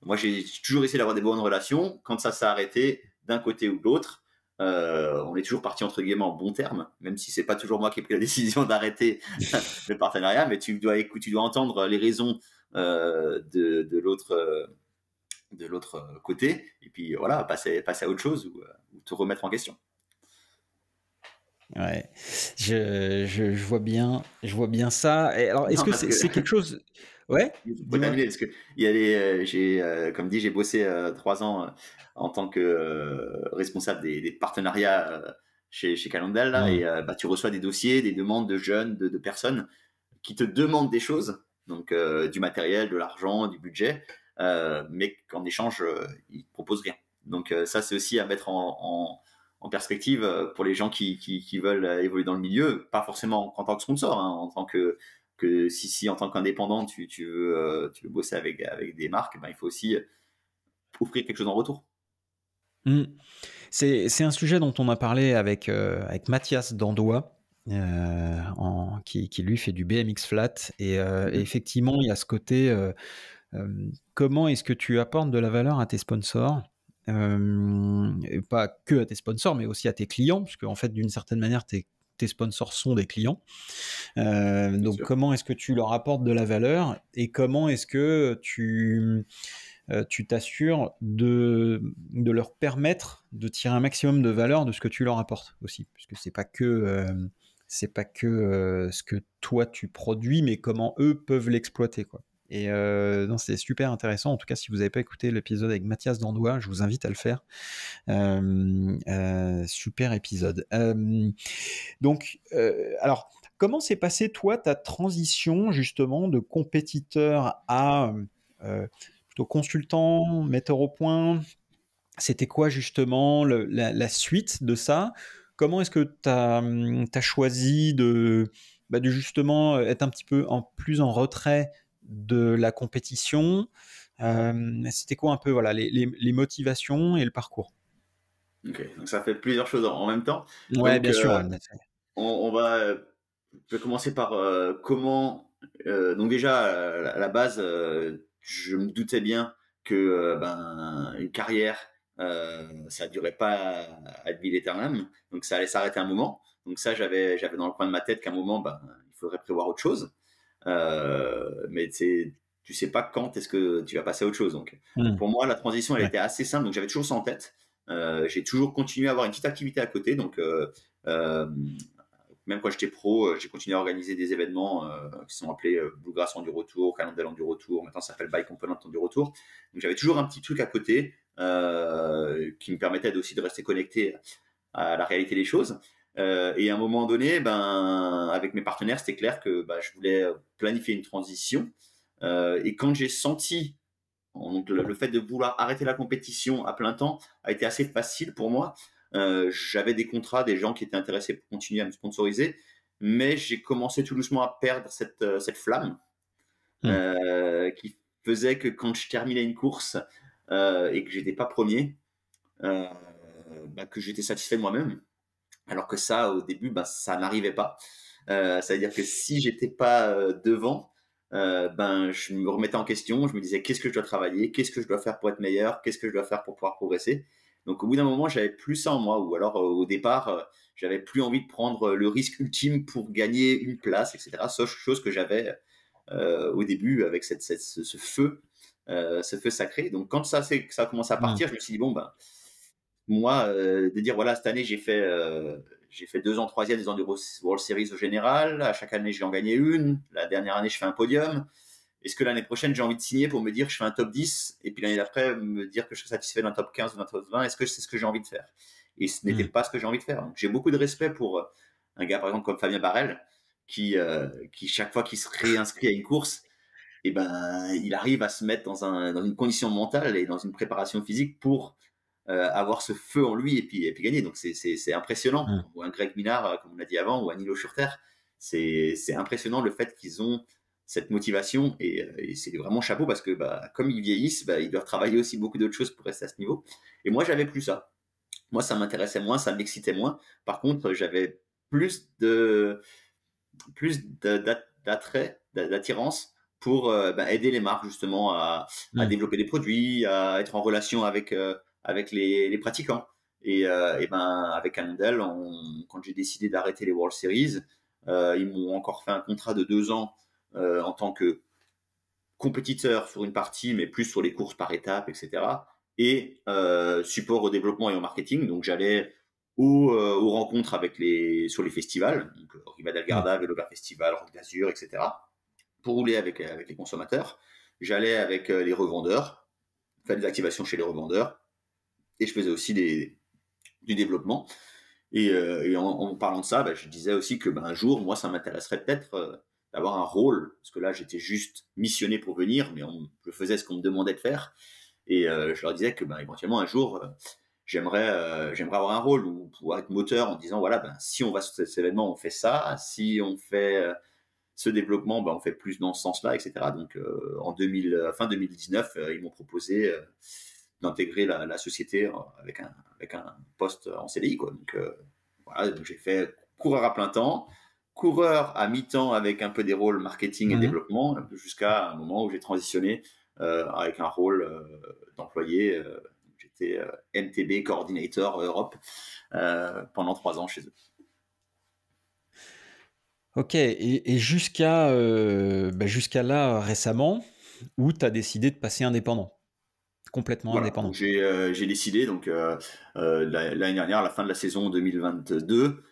moi j'ai toujours essayé d'avoir des bonnes relations. Quand ça s'est arrêté d'un côté ou de l'autre, euh, on est toujours parti entre guillemets en bon terme, même si c'est pas toujours moi qui ai pris la décision d'arrêter le partenariat, mais tu dois écouter, tu dois entendre les raisons euh, de, l'autre euh, de l'autre côté, et puis voilà, passer, passer à autre chose ou, te remettre en question. Ouais, je, vois bien, je vois bien ça. alors, est-ce que c'est quelque chose Ouais. parce que il y a euh, j'ai, euh, comme dit, j'ai bossé euh, trois ans en tant que responsable des, partenariats chez, chez Calendal mmh. et bah, tu reçois des dossiers, des demandes de jeunes, de, personnes qui te demandent des choses, donc du matériel, de l'argent, du budget, mais qu'en échange, ils proposent rien. Donc ça, c'est aussi à mettre en, perspective pour les gens qui, veulent évoluer dans le milieu, pas forcément en, tant que sponsor, hein, en tant que que si, si en tant qu'indépendant, tu, euh, veux, bosser avec, avec des marques, ben, il faut aussi euh, offrir quelque chose en retour. Hmm. C'est un sujet dont on a parlé avec, euh, avec Mathias Dandois. en, qui, lui fait du BMX flat mhm. et, effectivement il y a ce côté comment est-ce que tu apportes de la valeur à tes sponsors pas que à tes sponsors mais aussi à tes clients puisque en fait d'une certaine manière tes tes sponsors sont des clients. Euh, donc comment est-ce que tu leur apportes de la valeur et comment est-ce que euh, tu t'assures de, de leur permettre de tirer un maximum de valeur de ce que tu leur apportes aussi, puisque c'est pas que c'est pas que euh, ce que toi tu produis, mais comment eux peuvent l'exploiter quoi. Et non, c'était super intéressant. En tout cas, si vous n'avez pas écouté l'épisode avec Mathias Dandois, je vous invite à le faire. super épisode. donc, alors, comment s'est passée, toi, ta transition, justement, de compétiteur à plutôt consultant, metteur au point C'était quoi, justement, la, suite de ça Comment est-ce que tu as, mmh, choisi de, bah, de justement être un petit peu en plus en retrait de la compétition euh, C'était quoi un peu voilà, les, motivations et le parcours Ok, donc ça fait plusieurs choses en même temps. Ouais, bien sûr. Euh, on, va, euh, commencer par comment. donc déjà, à la base, je me doutais bien que ben, une carrière, ça ne durait pas à vie éternelle, donc ça allait s'arrêter un moment. Donc ça, j'avais, j'avais dans le coin de ma tête qu'à un moment, ben, il faudrait prévoir autre chose. Euh, mais tu tu sais pas quand est-ce que tu vas passer à autre chose. Donc, hmm. pour moi, la transition, elle était assez simple. Donc, j'avais toujours ça en tête. Euh, j'ai toujours continué à avoir une petite activité à côté. Donc, euh, même quand j'étais pro, j'ai continué à organiser des événements qui sont appelés Bluegrass Enduro Tour, Calendel Enduro retour Maintenant, ça s'appelle Bike Component du retour Donc, j'avais toujours un petit truc à côté qui me permettait aussi de rester connecté à la réalité des choses. Euh, et à un moment donné, ben, avec mes partenaires, c'était clair que ben, je voulais euh, planifier une transition. Euh, et quand j'ai senti le, fait de vouloir arrêter la compétition à plein temps a été assez facile pour moi. J'avais des contrats, des gens qui étaient intéressés pour continuer à me sponsoriser, mais j'ai commencé tout doucement à perdre cette, flamme mmh. qui faisait que quand je terminais une course et que j'étais pas premier, ben, que j'étais satisfait de moi-même alors que ça, au début, ben, ça n'arrivait pas. Euh, c'est-à-dire que si j'étais pas euh, devant, euh, ben, je me remettais en question, je me disais qu'est-ce que je dois travailler, qu'est-ce que je dois faire pour être meilleur, qu'est-ce que je dois faire pour pouvoir progresser. Donc au bout d'un moment, j'avais plus ça en moi, ou alors au départ, j'avais plus envie de prendre le risque ultime pour gagner une place, etc. Sauf chose que j'avais au début avec cette, cette, ce, feu, ce feu sacré. Donc quand ça, ça a commencé à mmh. partir, je me suis dit bon ben, moi, euh, de dire voilà, cette année j'ai fait euh, j'ai fait deux ans troisième des Enduro World Series au général. À chaque année, j'ai en gagné une. La dernière année, je fais un podium. Est-ce que l'année prochaine, j'ai envie de signer pour me dire que je fais un top 10 et puis l'année d'après, me dire que je suis satisfait d'un top 15 ou d'un top 20 Est-ce que c'est ce que j'ai envie de faire Et ce n'était hmm. pas ce que j'ai envie de faire. J'ai beaucoup de respect pour euh, un gars, par exemple, comme Fabien Barrel, qui, qui chaque fois qu'il se réinscrit à une course, et eh ben, il arrive à se mettre dans, un, dans une condition mentale et dans une préparation physique pour euh, avoir ce feu en lui et puis, et puis gagner. Donc c'est impressionnant. Mm. Ou un Greg Minard, euh, comme on l'a dit avant, ou un Nilo Schurter, c'est impressionnant le fait qu'ils ont cette motivation euh, et, c'est vraiment chapeau parce que bah, comme ils vieillissent, bah, ils doivent travailler aussi beaucoup d'autres choses pour rester à ce niveau. Et moi, j'avais plus ça. Moi, ça m'intéressait moins, ça m'excitait moins. Par contre, j'avais plus de plus d'attrait, d'attirance pour bah, aider les marques justement à, mm. développer des produits, à être en relation avec avec les, pratiquants. Et, euh, et, ben avec Handel, quand j'ai décidé d'arrêter les World Series, euh, ils m'ont encore fait un contrat de deux ans euh, en tant que compétiteur sur une partie, mais plus sur les courses par étapes, etc. Et support au développement et au marketing. Donc j'allais aux, rencontres avec les, sur les festivals, donc Riva Garda, Festival, Rock d'Azur, etc., pour rouler avec, avec les consommateurs. J'allais avec les revendeurs, faire des activations chez les revendeurs, et je faisais aussi des, du développement. Et, euh, en, parlant de ça, bah, je disais aussi que bah, un jour, moi, ça m'intéresserait peut-être euh, d'avoir un rôle, parce que là, j'étais juste missionné pour venir, mais on, je faisais ce qu'on me demandait de faire. Et euh, je leur disais que bah, éventuellement, un jour, j'aimerais, j'aimerais avoir un rôle ou pouvoir être moteur en disant voilà, ben, si on va sur cet événement, on fait ça. Si on fait ce développement, ben, on fait plus dans ce sens-là, etc. Donc, en 2000, fin 2019, ils m'ont proposé d'intégrer la, société euh, avec un, poste en CDI. Euh, donc j'ai fait coureur à plein temps, coureur à mi-temps avec un peu des rôles marketing et mhm. développement, jusqu'à un moment où j'ai transitionné euh, avec un rôle d'employé. J'étais MTB Coordinator Europe pendant trois ans chez eux. Ok, et, bah, jusqu'à là récemment, où tu as décidé de passer indépendant complètement indépendant. Euh, j'ai décidé, donc euh, euh, l'année dernière, à la fin de la saison 2022,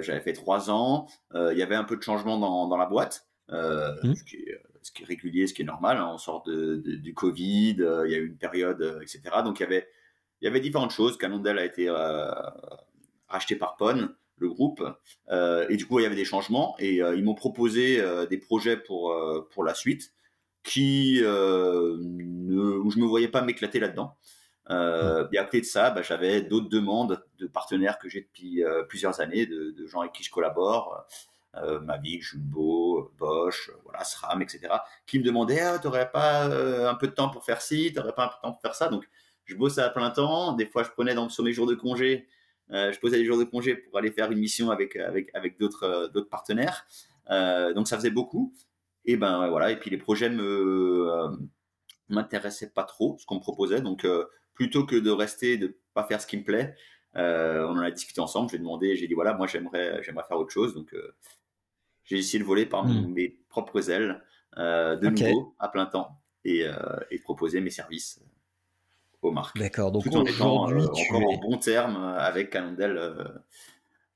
j'avais fait trois ans. Il y avait un peu de changement dans, la boîte, mhm. ce, qui est, régulier, ce qui est normal. Hein, on sort de, du Covid, il y a eu une période, etc. Donc il y avait, différentes choses. Canondel a été racheté par PON, le groupe. et du coup, il y avait des changements et ils m'ont proposé des projets pour la suite qui euh, ne, où je me voyais pas m'éclater là-dedans. Euh, et à côté de ça, bah, j'avais d'autres demandes de partenaires que j'ai depuis euh, plusieurs années, de, gens avec qui je collabore, euh, Mavic, Jumbo, Bosch, voilà, SRAM, etc., qui me demandaient tu ah, t'aurais pas euh, un peu de temps pour faire ci, t'aurais pas un peu de temps pour faire ça. Donc, je bossais à plein temps. Des fois, je prenais donc sur mes jours de congé, je posais des jours de congé pour aller faire une mission avec, avec, avec d'autres d'autres partenaires. donc, ça faisait beaucoup. Et ben voilà. Et puis les projets me euh, m'intéressaient pas trop ce qu'on me proposait. Donc euh, plutôt que de rester de pas faire ce qui me plaît, euh, on en a discuté ensemble. J'ai demandé, j'ai dit voilà, moi j'aimerais j'aimerais faire autre chose. Donc j'ai essayé de voler par hmm. mes propres ailes de nouveau à plein temps et, proposer mes services. Aux marques. D'accord, donc tout en étant encore bon terme avec Calendel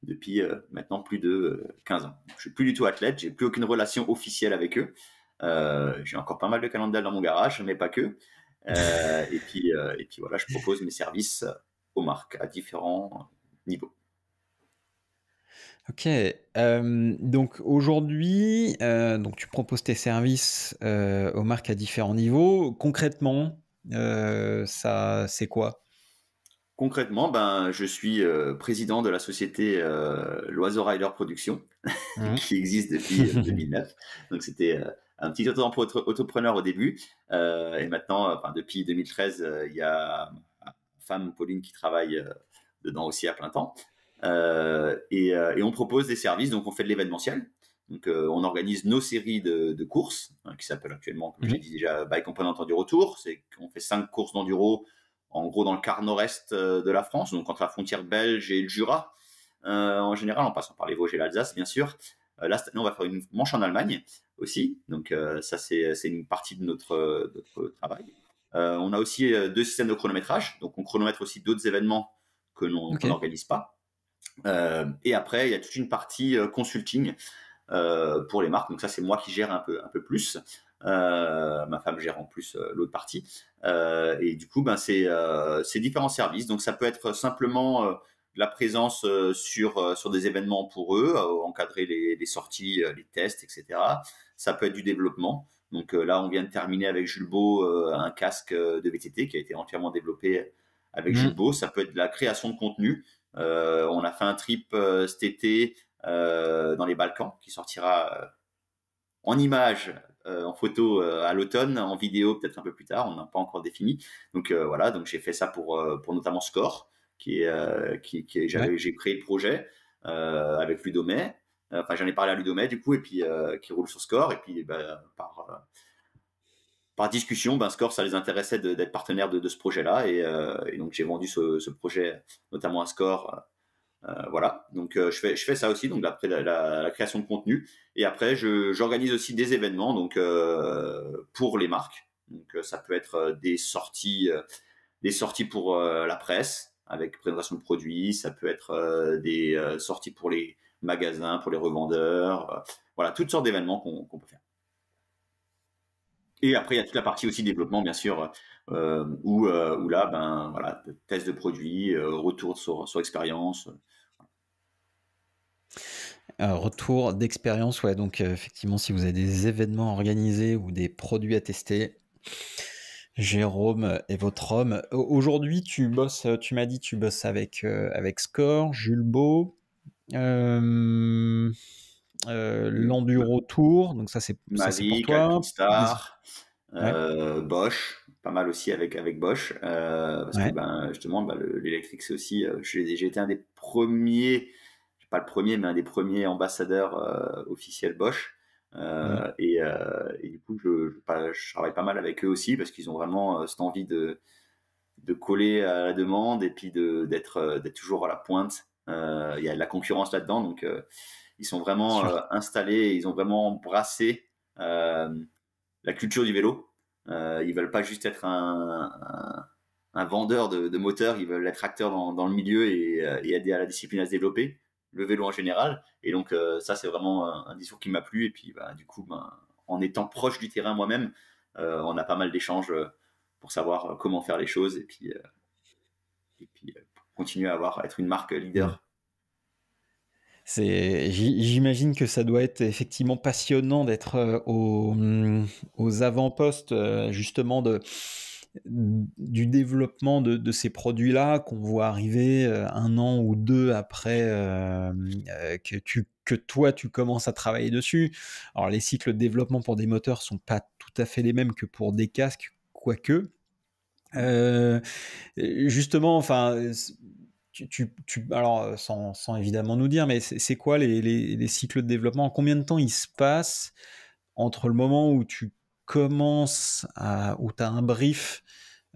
depuis euh, maintenant plus de 15 euh, ans. je suis plus du tout athlète, j'ai plus aucune relation officielle avec eux. Euh, j'ai encore pas mal de calendrier dans mon garage, mais pas que. et puis et puis voilà, je propose mes services aux marques à différents niveaux. Ok, donc aujourd'hui, donc tu proposes tes services aux marques à différents niveaux. Concrètement, ça, c'est quoi Concrètement, ben, je suis euh, président de la société euh, Loiseau Rider Productions, mmh. qui existe depuis 2009. Euh, donc, c'était un petit auto-entrepreneur au début. et maintenant, depuis 2013, il y a une femme, Pauline, qui travaille dedans aussi à plein temps. Et, on propose des services. Donc, on fait de l'événementiel. Donc, on organise nos séries de, courses, hein, qui s'appellent actuellement, comme j'ai mmh. dit déjà, Bike Component Enduro Tour. C'est qu'on fait cinq courses d'enduro en gros dans le quart nord-est euh, de la France, donc entre la frontière belge et le Jura, euh, en général, en passant par les Vosges et l'Alsace, bien sûr. Euh, là, on va faire une manche en Allemagne aussi, donc ça, c'est une partie de notre, travail. on a aussi deux systèmes de chronométrage, donc on chronomètre aussi d'autres événements que l'on n'organise pas. et après, il y a toute une partie consulting pour les marques, donc ça, c'est moi qui gère un peu, un peu plus. Euh, ma femme gère en plus euh, l'autre partie. Euh, et du coup, ben, c'est différents services. Donc ça peut être simplement la présence sur sur des événements pour eux, encadrer les, sorties, les tests, etc. Ça peut être du développement. Donc là, on vient de terminer avec Jules Beau un casque de VTT qui a été entièrement développé avec mmh. Julbo, Ça peut être de la création de contenu. on a fait un trip cet été dans les Balkans qui sortira en images euh, en photo euh, à l'automne, en vidéo peut-être un peu plus tard, on n'a pas encore défini. Donc euh, voilà, donc j'ai fait ça pour, pour notamment Score, qui, qui, qui j'ai créé le projet avec Ludomé, Enfin, j'en ai parlé à Ludomé du coup, et puis qui roule sur Score, et puis eh ben, par par discussion, ben Score, ça les intéressait d'être partenaire de, ce projet-là. Et, donc, j'ai vendu ce, ce, projet, notamment à Score, euh, voilà, donc euh, je, fais, ça aussi, donc après la, création de contenu. Et après, j'organise aussi des événements donc euh, pour les marques. Donc ça peut être des sorties, des sorties pour la presse avec présentation de produits, ça peut être des sorties pour les magasins, pour les revendeurs, voilà, toutes sortes d'événements qu'on peut faire. Et après, il y a toute la partie aussi développement, bien sûr, euh, euh, ou là, ben voilà, test de produit, euh, retour sur, expérience. retour d'expérience, ouais. Donc effectivement, si vous avez des événements organisés ou des produits à tester, Jérôme est votre homme. Aujourd'hui, tu bosses, tu m'as dit, tu bosses avec avec Score, Jules Euh, l'enduro tour, donc ça c'est pour toi. Bosch, pas mal aussi avec, avec Bosch. Euh, parce que ben, justement, ben, l'électrique, c'est aussi. Euh, j'ai été un des premiers, pas le premier, mais un des premiers ambassadeurs euh, officiels Bosch. Et, du coup, je, travaille pas mal avec eux aussi parce qu'ils ont vraiment cette envie de, de coller à la demande et puis d'être toujours à la pointe. Il y a de la concurrence là-dedans, donc ils sont vraiment installés, ils ont vraiment brassé la culture du vélo euh, ils veulent pas juste être un, un, vendeur de, moteurs, ils veulent être acteurs dans, le milieu euh, et, aider à la discipline à se développer, le vélo en général. Et donc euh, ça, c'est vraiment un, discours qui m'a plu. Et puis bah, du coup, ben, en étant proche du terrain moi-même, euh, on a pas mal d'échanges pour savoir comment faire les choses et puis, et puis continuer à avoir à être une marque leader c'est, j'imagine que ça doit être effectivement passionnant d'être euh, mm, aux, avant-postes euh, justement de du développement de, ces produits-là qu'on voit arriver euh, un an ou deux après que, tu, que toi tu commences à travailler dessus. Alors les cycles de développement pour des moteurs sont pas tout à fait les mêmes que pour des casques, quoique. justement, enfin, tu, alors, euh, sans, évidemment nous dire, mais c'est quoi les, cycles de développement combien de temps il se passe entre le moment où tu commences, où tu as un brief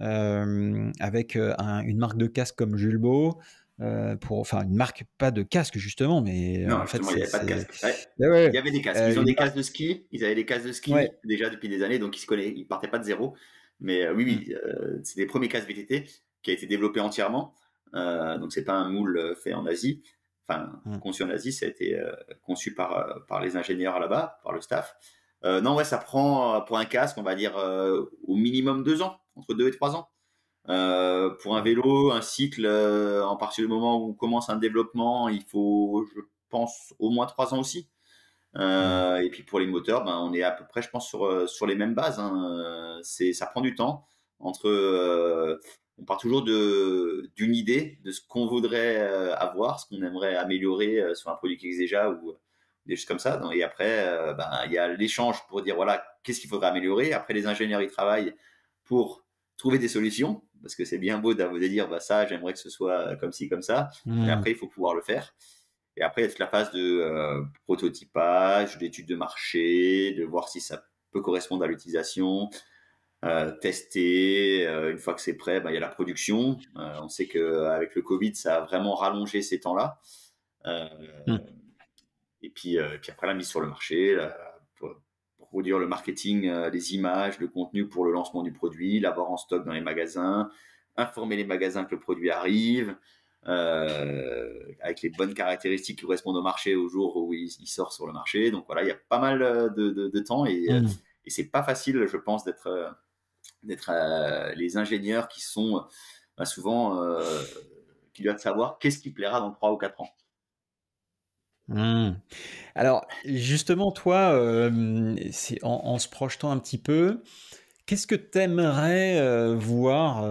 euh, avec euh, une marque de casque comme Julbo, euh, pour, enfin, une marque, pas de casque justement, mais non, en fait, il n'y avait pas de casque. Il y avait des casques. Ils ont des casques de ski, ils avaient des casques de ski déjà depuis des années, donc ils se partaient pas de zéro. Mais oui, oui, mm. c'est des premiers casques VTT qui a été développé entièrement. Donc, euh, donc c'est pas un moule euh, fait en Asie, enfin hmm. conçu en Asie, ça a été euh, conçu par par les ingénieurs là-bas, par le staff. non ouais, ça prend pour un casque, on va dire au minimum deux ans, entre deux et trois ans. pour un hmm. vélo, un cycle, en partir du moment où on commence un développement, il faut, je pense, au moins trois ans aussi. Hmm. Et puis pour les moteurs, ben, on est à peu près, je pense, sur, sur les mêmes bases. Hein. C'est, ça prend du temps entre on part toujours d'une idée de ce qu'on voudrait euh, avoir, ce qu'on aimerait améliorer euh, sur un produit qui existe déjà ou euh, des choses comme ça. Et après, ben, il y a l'échange pour dire voilà qu'est-ce qu'il faudrait améliorer. Après, les ingénieurs ils travaillent pour trouver des solutions parce que c'est bien beau d'avoir de dire bah, ça j'aimerais que ce soit comme ci comme ça, mais mmh. après il faut pouvoir le faire. Et après, il y a toute la phase de prototypage, d'études de marché, de voir si ça peut correspondre à l'utilisation, euh, tester. Euh, une fois que c'est prêt, bah, il y a la production. Euh, on sait qu'avec le Covid, ça a vraiment rallongé ces temps-là. Hmm. et, puis, puis après, la mise sur le marché, pour produire le marketing, les images, le contenu pour le lancement du produit, l'avoir en stock dans les magasins, informer les magasins que le produit arrive. avec les bonnes caractéristiques qui correspondent au marché au jour où il, sort sur le marché. Donc voilà, il y a pas mal de, de, temps et, hmm. et c'est pas facile, je pense, d'être d'être euh, les ingénieurs qui sont euh, bah, souvent euh, qui doivent savoir qu'est-ce qui plaira dans 3 ou 4 ans. Mmh. Alors justement, toi, en, se projetant un petit peu, qu'est-ce que tu aimerais voir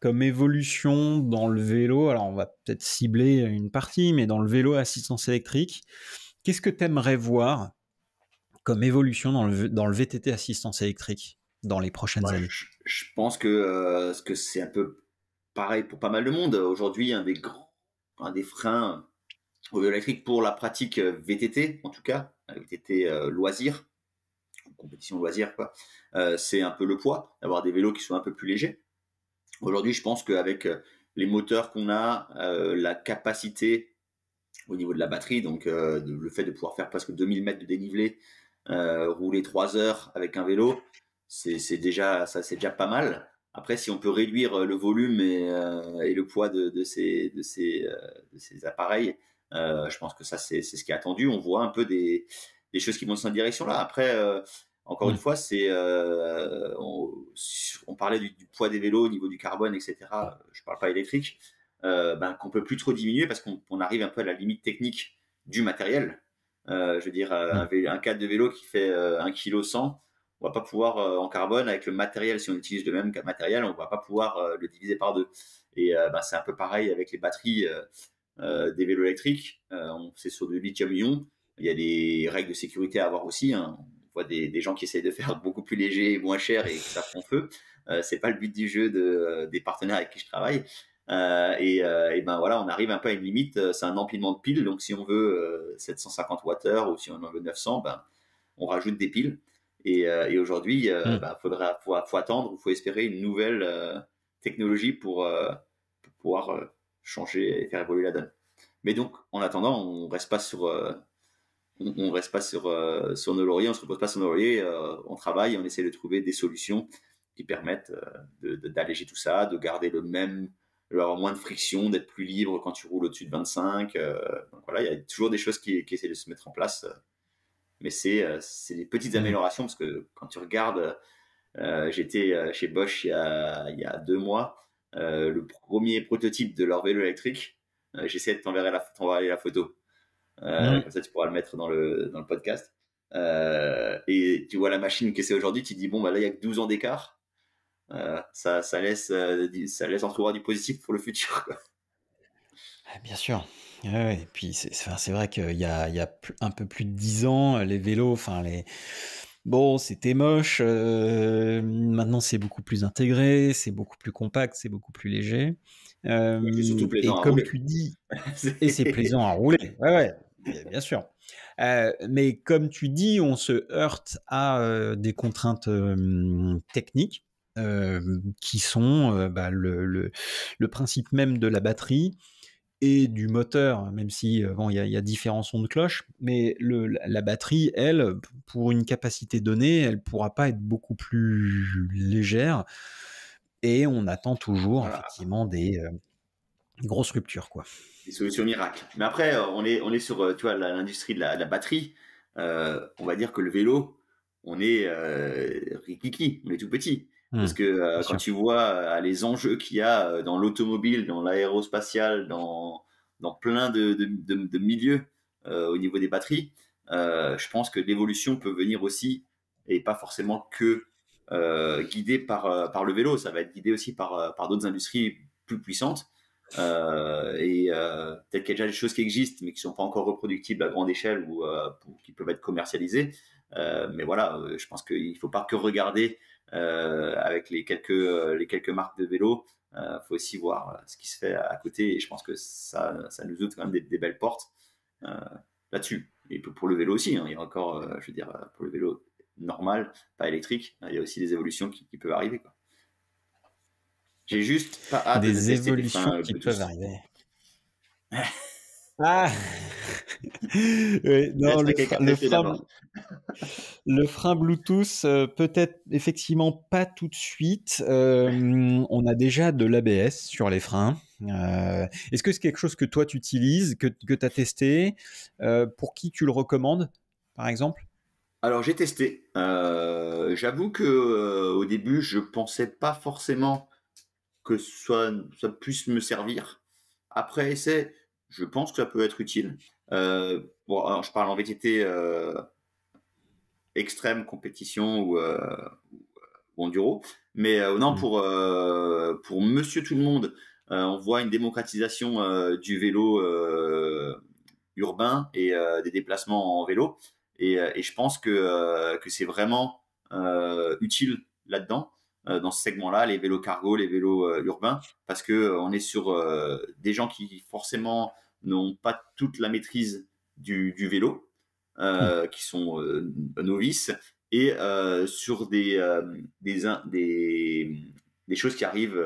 comme évolution dans le vélo Alors on va peut-être cibler une partie, mais dans le vélo assistance électrique, qu'est-ce que tu aimerais voir comme évolution dans le, dans le VTT assistance électrique dans les prochaines bah, années je, pense que, euh, que c'est un peu pareil pour pas mal de monde. Aujourd'hui, un des, grands, des freins au vélo électrique pour la pratique euh, VTT, en tout cas, VTT euh, loisir, compétition loisir, quoi, c'est un peu le poids, d'avoir des vélos qui sont un peu plus légers. Aujourd'hui, je pense qu'avec les moteurs qu'on a, la capacité au niveau de la batterie, donc le fait de pouvoir faire presque 2000 mètres de dénivelé, rouler 3 heures avec un vélo, c'est déjà ça, c'est déjà pas mal. Après, si on peut réduire euh, le volume euh, et, le poids de, ces, de, ces, de ces euh, appareils, je pense que ça, c'est ce qui est attendu. On voit un peu des, des choses qui vont dans cette direction-là. Après, encore une mmh. fois, c'est on, parlait du, poids des vélos au niveau du carbone, etc. Je parle pas électrique, ben, qu'on peut plus trop diminuer parce qu'on arrive un peu à la limite technique du matériel. je veux dire, mmh. un, un cadre de vélo qui fait 1 kg 100 on va pas pouvoir euh, en carbone avec le matériel si on utilise le même matériel on va pas pouvoir euh, le diviser par deux et euh, bah, c'est un peu pareil avec les batteries des vélos électriques c'est sur du lithium ion il y a des règles de sécurité à avoir aussi hein. on voit des, gens qui essayent de faire beaucoup plus léger et moins cher et ça prend feu c'est pas le but du jeu des partenaires avec qui je travaille et, ben voilà on arrive un peu à une limite c'est un empilement de piles donc si on veut 750 Wh ou si on en veut 900 ben, on rajoute des piles euh, et, aujourd'hui, il euh, hmm. bah, faudra faut, attendre, ou faut espérer une nouvelle euh, technologie pour, pouvoir changer et faire évoluer la donne. Mais donc, en attendant, on reste pas sur on, reste pas sur, sur nos lauriers, on se repose pas sur nos lauriers, on travaille, on essaie de trouver des solutions qui permettent d'alléger tout ça, de garder le même, d'avoir moins de friction, d'être plus libre quand tu roules au-dessus de 25. donc voilà, il y a toujours des choses qui, qui essaient de se mettre en place mais euh, c'est des petites mmh. améliorations parce que quand tu regardes, euh, j'étais euh, chez Bosch il y a, il y a deux mois, le premier prototype de leur vélo électrique. J'essaie de t'enverrer la, la, photo. Mmh. Comme ça, tu pourras le mettre dans le, dans le podcast. et tu vois la machine que c'est aujourd'hui, tu te dis, bon, bah là, il y a que 12 ans d'écart. ça, ça laisse, ça laisse entrevoir du positif pour le futur. Ah, bien sûr et puis c'est vrai qu'il y a, un peu plus de 10 ans, euh, les vélos, enfin les bon, c'était moche. Euh, maintenant, c'est beaucoup plus intégré, c'est beaucoup plus compact, c'est beaucoup plus léger. Euh, et comme tu dis, et c'est plaisant à rouler. Ouais, bien- sûr. mais comme tu dis, on se heurte à des contraintes techniques qui sont bah, le principe même de la batterie, et du moteur, même si il y, a différents sons de cloche, mais la batterie, elle, pour une capacité donnée, elle pourra pas être beaucoup plus légère. Et on attend toujours effectivement des grosses ruptures, quoi. Des solutions miracles. Mais après, on est on est sur tu vois l'industrie de, la, batterie. on va dire que le vélo, on est rikiki, on est tout petit. Parce mmh. que euh, quand tu vois euh, les enjeux qu'il y a euh, dans l'automobile, dans l'aérospatial, dans, dans plein de, de, de, milieux au niveau des batteries, je pense que l'évolution peut venir aussi, et pas forcément que guidée par, par le vélo, ça va être guidé aussi par, par d'autres industries plus puissantes. Euh, et peut-être qu'il y a déjà des choses qui existent, mais qui sont pas encore reproductibles à grande échelle ou qui peuvent être commercialisées. mais voilà, je pense qu'il faut pas que regarder euh, avec les quelques euh, les quelques marques de vélo. il euh, faut aussi voir ce qui se fait à côté et je pense que ça, ça nous ouvre quand même des, belles portes là-dessus. Et pour le vélo aussi, hein, il y a encore, je veux dire, pour le vélo normal, pas électrique, hein, il y a aussi des évolutions qui, peuvent arriver. J'ai juste pas des évolutions qui peuvent arriver. Ah le, frein, Bluetooth, euh, peut-être effectivement pas tout de suite. Euh, on a déjà de l'ABS sur les freins. Euh, est-ce que c'est quelque chose que toi tu utilises, que, tu as testé Pour qui tu le recommandes, par exemple alors j'ai testé. J'avoue que au début je pensais pas forcément que ça, ça puisse me servir. Après essai, je pense que ça peut être utile. Euh, bon, je parle en VTT euh, extrême compétition ou, euh, ou enduro, mais non mmh. pour pour Monsieur Tout le Monde, on voit une démocratisation du vélo urbain et des déplacements en vélo, et, et je pense que que c'est vraiment utile là-dedans. Euh, dans ce segment-là, les vélos cargo, les vélos euh, urbains, parce que euh, on est sur des gens qui forcément n'ont pas toute la maîtrise du, vélo, qui sont novices, et sur des, des, des, des, choses qui arrivent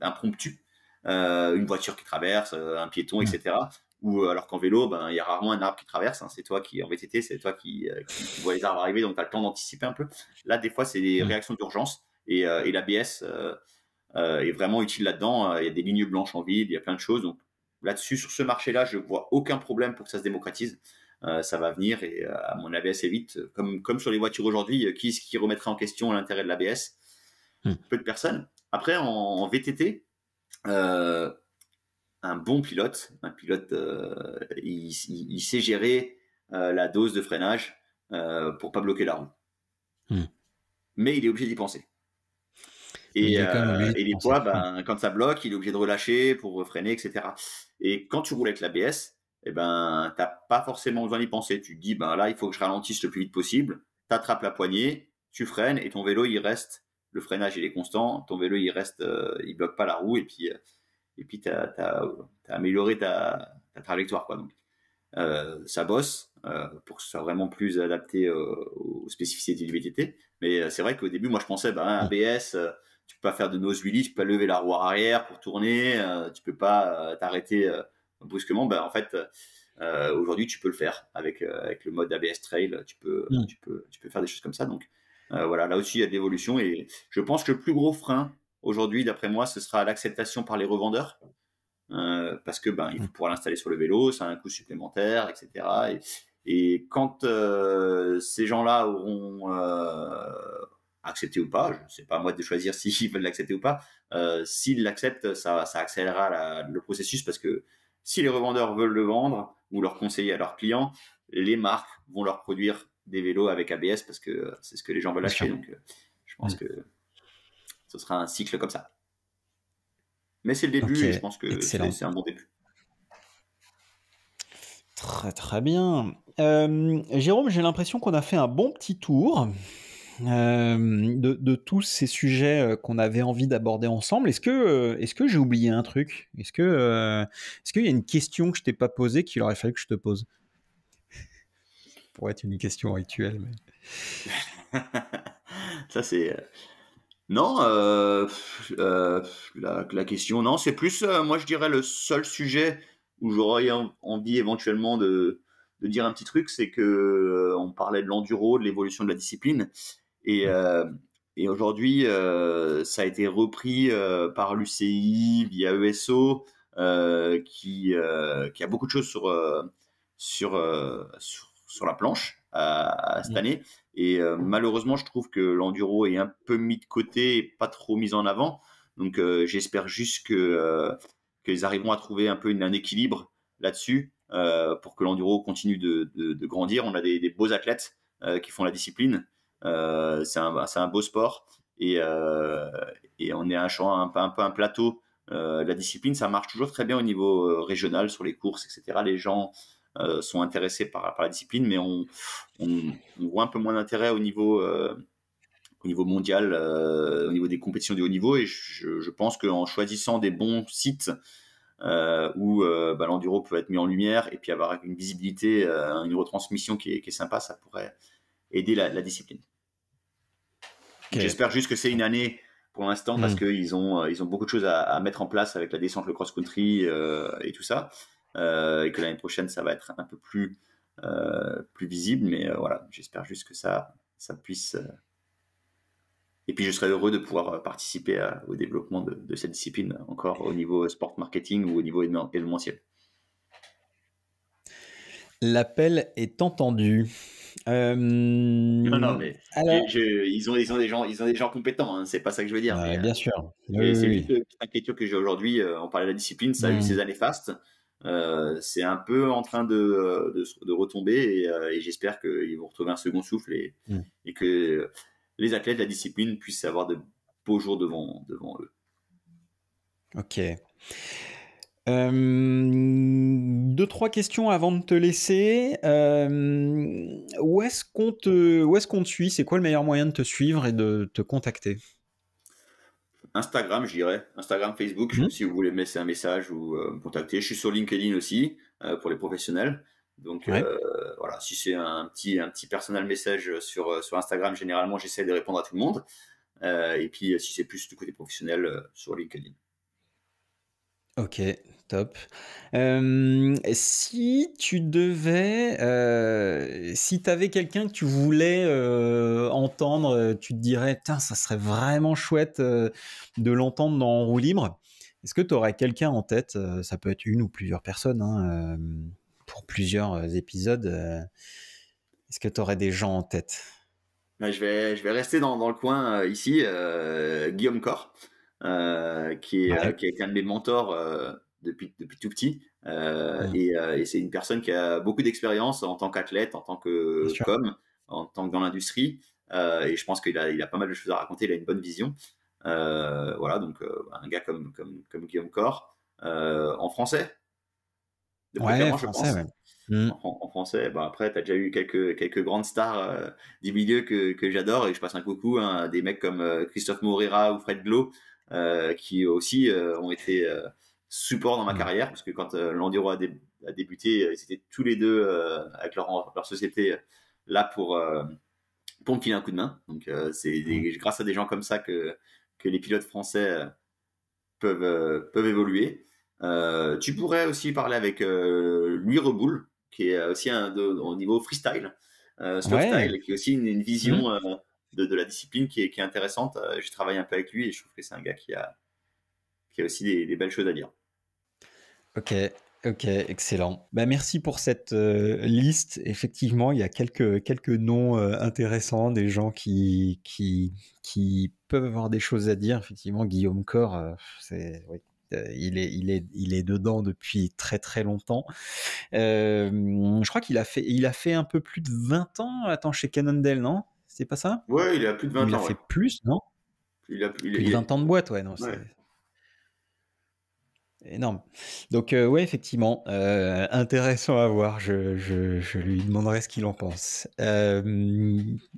impromptues. une voiture qui traverse, un piéton, etc. Ou alors qu'en vélo, ben il y a rarement un arbre qui traverse. Hein, c'est toi qui en VTT, c'est toi qui, qui vois les arbres arriver, donc tu as le temps d'anticiper un peu. Là, des fois, c'est des réactions d'urgence et, euh, et l'ABS euh, euh, est vraiment utile là-dedans. Il y a des lignes blanches en ville, il y a plein de choses. Donc là-dessus, sur ce marché-là, je vois aucun problème pour que ça se démocratise. ça va venir et à mon avis assez vite. Comme, comme sur les voitures aujourd'hui, qui, qui remettrait en question l'intérêt de l'ABS BS hmm. Peu de personnes. Après, en, VTT, un bon pilote, un pilote, il, sait gérer la dose de freinage pour pas bloquer la roue. Hmm. Mais il est obligé d'y penser. Et, euh, et les fois, ben, quand ça bloque, il est obligé de relâcher pour freiner, etc. Et quand tu roules avec l'ABS, eh ben, t'as pas forcément besoin d'y penser. Tu te dis, ben là, il faut que je ralentisse le plus vite possible. Tu attrapes la poignée, tu freines et ton vélo, il reste. Le freinage, il est constant. Ton vélo, il reste, euh, il bloque pas la roue et puis, euh, et puis as, amélioré ta, trajectoire, quoi. Donc, ça bosse pour que ce soit vraiment plus adapté aux spécificités du VTT. Mais c'est vrai qu'au début, moi, je pensais, ben, ABS, tu peux pas faire de nose wheelie, tu peux pas lever la roue arrière pour tourner, tu euh, tu peux pas euh, t'arrêter euh, brusquement. Ben, en fait, aujourd'hui, tu peux le faire avec, avec le mode ABS Trail, tu peux, mm. tu, peux, tu peux faire des choses comme ça. Donc voilà, là aussi, il y a de l'évolution et je pense que le plus gros frein aujourd'hui, d'après moi, ce sera l'acceptation par les revendeurs. parce que ben il faut mm. pouvoir l'installer sur le vélo, ça a un coût supplémentaire, etc. Et, quand ces gens-là auront, accepté ou pas. je sais pas moi de choisir s'ils veulent l'accepter ou pas. Euh, S'ils l'acceptent, ça, accélérera le processus parce que si les revendeurs veulent le vendre ou leur conseiller à leurs clients, les marques vont leur produire des vélos avec ABS parce que c'est ce que les gens veulent acheter. Donc, euh, je pense mm. que ce sera un cycle comme ça. Mais c'est le début et je pense que c'est un bon début. Très très bien. Euh, Jérôme, j'ai l'impression qu'on a fait un bon petit tour. Euh, de, tous ces sujets euh, qu'on avait envie d'aborder ensemble. Est-ce que, euh, est que j'ai oublié un truc Est-ce que, est-ce qu'il y a une question que je t'ai pas posée qu'il aurait fallu que je te pose Pour être une question rituelle. Mais... Ça c'est. Non, la, question, non, c'est plus, moi je dirais le seul sujet où j'aurais envie éventuellement de, de, dire un petit truc, c'est que on parlait de l'enduro, de l'évolution de la discipline, Mmh. Euh, et, aujourd'hui, euh, ça a été repris euh, par l'UCI via ESO, qui, a beaucoup de choses sur, sur, sur, la planche cette mmh. année. Et malheureusement, je trouve que l'enduro est un peu mis de côté et pas trop mis en avant. Donc j'espère juste que qu'ils arriveront à trouver un peu un équilibre là-dessus pour que l'enduro continue de, grandir. On a des, des beaux athlètes qui font la discipline. Euh, c'est un, bah, un, beau sport et, euh, et on est un, un, un peu un plateau. Euh, la discipline, ça marche toujours très bien au niveau régional sur les courses, etc. Les gens sont intéressés par, par, la discipline, mais on, on, voit un peu moins d'intérêt au niveau au niveau mondial, au niveau des compétitions du haut niveau. Et je, je pense qu'en choisissant des bons sites où bah, l'enduro peut être mis en lumière et puis avoir une visibilité, une retransmission qui est, sympa, ça pourrait, aider la, discipline. J'espère juste que c'est une année pour l'instant parce hmm. qu'ils ont, euh, ils ont beaucoup de choses à, mettre en place avec la descente, le cross-country euh, et tout ça. Euh, et que l'année prochaine, ça va être un peu plus, plus visible. Mais voilà, j'espère juste que ça, ça puisse. Et puis, je serais heureux de pouvoir participer au développement de, cette discipline encore au niveau sport marketing ou au niveau événementiel. L'appel est entendu. Euh, non, non, mais ils, ont, ils, ont, des gens, ils ont des gens compétents, hein, c'est pas ça que je veux dire. Bah, euh, bien sûr. c'est oui, une l'inquiétude que j'ai aujourd'hui. on euh, parlait de la discipline, ça a eu ses mm. années fastes. c'est un peu en train de, de, retomber et, j'espère qu'ils vont retrouver un second souffle et, mm. et que les athlètes, de la discipline puissent avoir de beaux jours devant, devant eux. Ok deux, trois questions avant de te laisser. où est-ce qu'on te, est te, suit C'est quoi le meilleur moyen de te suivre et de te contacter Instagram, je dirais. Instagram, Facebook, mmh. si vous voulez me laisser un message ou euh, me contacter. Je suis sur LinkedIn aussi euh, pour les professionnels. Donc euh, voilà, si c'est un petit, un petit personnel message sur, sur Instagram, généralement j'essaie de répondre à tout le monde. et puis si c'est plus du côté professionnel, sur LinkedIn. OK, top. Euh, si tu devais, euh, si tu avais quelqu'un que tu voulais, euh, entendre, tu te dirais: ça serait vraiment chouette, de l'entendre dans roue libre». Est-ce que tu aurais quelqu'un en tête? ça peut être une ou plusieurs personnes, hein, pour plusieurs, épisodes, Est-ce que tu aurais des gens en tête? Bah, je vais je vais rester dans le coin, ici, Guillaume cor. Euh, qui, est, euh, qui, est, un de mes mentors euh, depuis, depuis tout petit. Et, c'est une personne qui a beaucoup d'expérience en tant qu'athlète, en tant que com, en tant que dans l'industrie. et je pense qu'il a, il a pas mal de choses à raconter, il a une bonne vision. voilà, donc un gars comme, comme, comme Guillaume Corr, en français, de ouais, français, je pense. Mmh. En, français, après, tu as déjà eu quelques, quelques grandes stars du milieu que, que j'adore et je passe un coucou, à des mecs comme Christophe Moreira ou Fred Glow, euh, qui aussi euh, ont été euh, support dans ma mm. carrière, parce que quand l'enduro a, débuté, ils étaient tous les deux avec leur, leur, société là pour, pomper un coup de main. Donc c'est mm. grâce à des gens comme ça que, que les pilotes français peuvent, peuvent évoluer. tu pourrais aussi parler avec Louis Reboul, qui est aussi un au niveau freestyle, qui est aussi une, vision mm de, la discipline qui est, intéressante. Euh, j'ai travaillé un peu avec lui et je trouve que c'est un gars qui a, qui a aussi des, belles choses à dire. Ok, Ok, excellent. Bah, merci pour cette euh, liste. Effectivement, il y a quelques, quelques noms euh, intéressants, des gens qui, qui, qui, peuvent avoir des choses à dire. Effectivement, Guillaume Cor, c'est, il, est, il, est, il est dedans depuis très très longtemps. je crois qu'il a fait, il a fait un peu plus de 20 ans, attends, chez Cannondale, non c'est pas ça Ouais, il a plus de 20 ans. Il a fait plus, non a, Plus de 20 ans de boîte, ouais. Non, Énorme. Donc, euh, ouais, effectivement, euh, intéressant à voir. Je, lui demanderai ce qu'il en pense. Euh,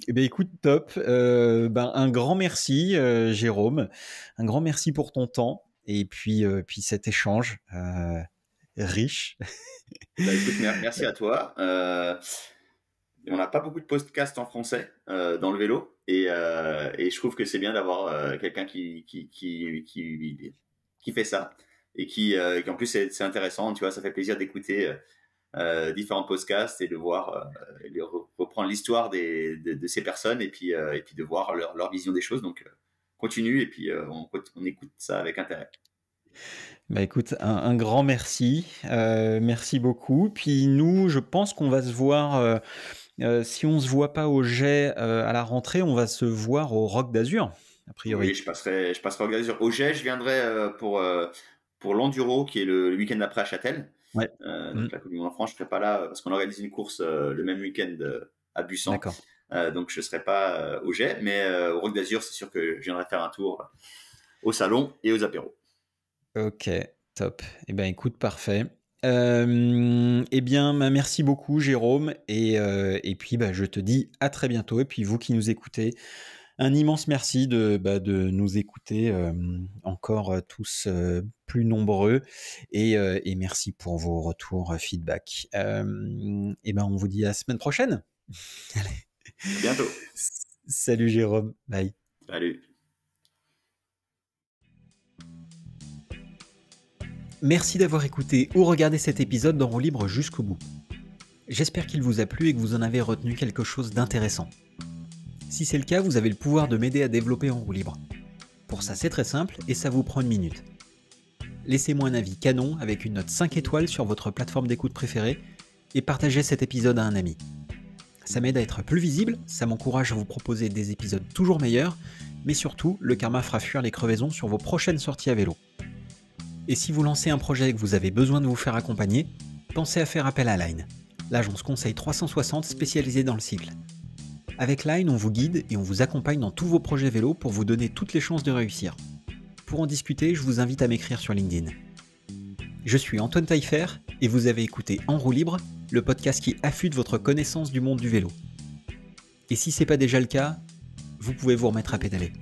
eh ben, écoute, top. ben, un grand merci, Jérôme. Un grand merci pour ton temps et puis, puis cet échange riche. Bah, merci à toi on n'a pas beaucoup de podcasts en français euh, dans le vélo euh, et, je trouve que c'est bien d'avoir euh, quelqu'un qui qui, qui, fait ça et qui, en plus c'est intéressant tu vois ça fait plaisir d'écouter différents podcasts et de voir reprendre l'histoire de, ces personnes et puis et puis de voir leur, leur vision des choses donc continue et puis on, écoute ça avec intérêt bah écoute, un, grand merci, merci beaucoup. Puis nous, je pense qu'on va se voir. Euh, si on se voit pas au jet euh, à la rentrée, on va se voir au Rock d'Azur, a priori. Oui, je passerai, au Rock d'Azur. Au jet, je viendrai euh, pour, pour l'enduro, qui est le, week-end d'après à Châtel. Mm. la Coupe du Monde en France, je serai pas là parce qu'on organise une course le même week-end à Buisson. donc je ne serai pas au jet, mais au Rock d'Azur, c'est sûr que je viendrai faire un tour au salon et aux apéros. Ok, top. Eh ben écoute, parfait. Euh, eh bien, merci beaucoup, Jérôme. Et, euh, puis, bah, je te dis à très bientôt. Et puis, vous qui nous écoutez, un immense merci de, bah, de nous écouter euh, encore tous plus nombreux. Et, merci pour vos retours, feedback. et ben, on vous dit à la semaine prochaine. Allez. bientôt. Salut, Jérôme. Bye. Salut. merci d'avoir écouté ou regardé cet épisode dans Roue Libre jusqu'au bout. J'espère qu'il vous a plu et que vous en avez retenu quelque chose d'intéressant. Si c'est le cas, vous avez le pouvoir de m'aider à développer en roue libre. Pour ça, c'est très simple et ça vous prend une minute. Laissez-moi un avis canon avec une note 5 étoiles sur votre plateforme d'écoute préférée et partagez cet épisode à un ami. Ça m'aide à être plus visible, ça m'encourage à vous proposer des épisodes toujours meilleurs, mais surtout, le karma fera fuir les crevaisons sur vos prochaines sorties à vélo. Et si vous lancez un projet et que vous avez besoin de vous faire accompagner, pensez à faire appel à Line, l'agence conseil 360 spécialisée dans le cycle. Avec Line, on vous guide et on vous accompagne dans tous vos projets vélo pour vous donner toutes les chances de réussir. Pour en discuter, je vous invite à m'écrire sur LinkedIn. Je suis Antoine Taillefer et vous avez écouté En roue libre, le podcast qui affûte votre connaissance du monde du vélo. Et si c'est pas déjà le cas, vous pouvez vous remettre à pédaler.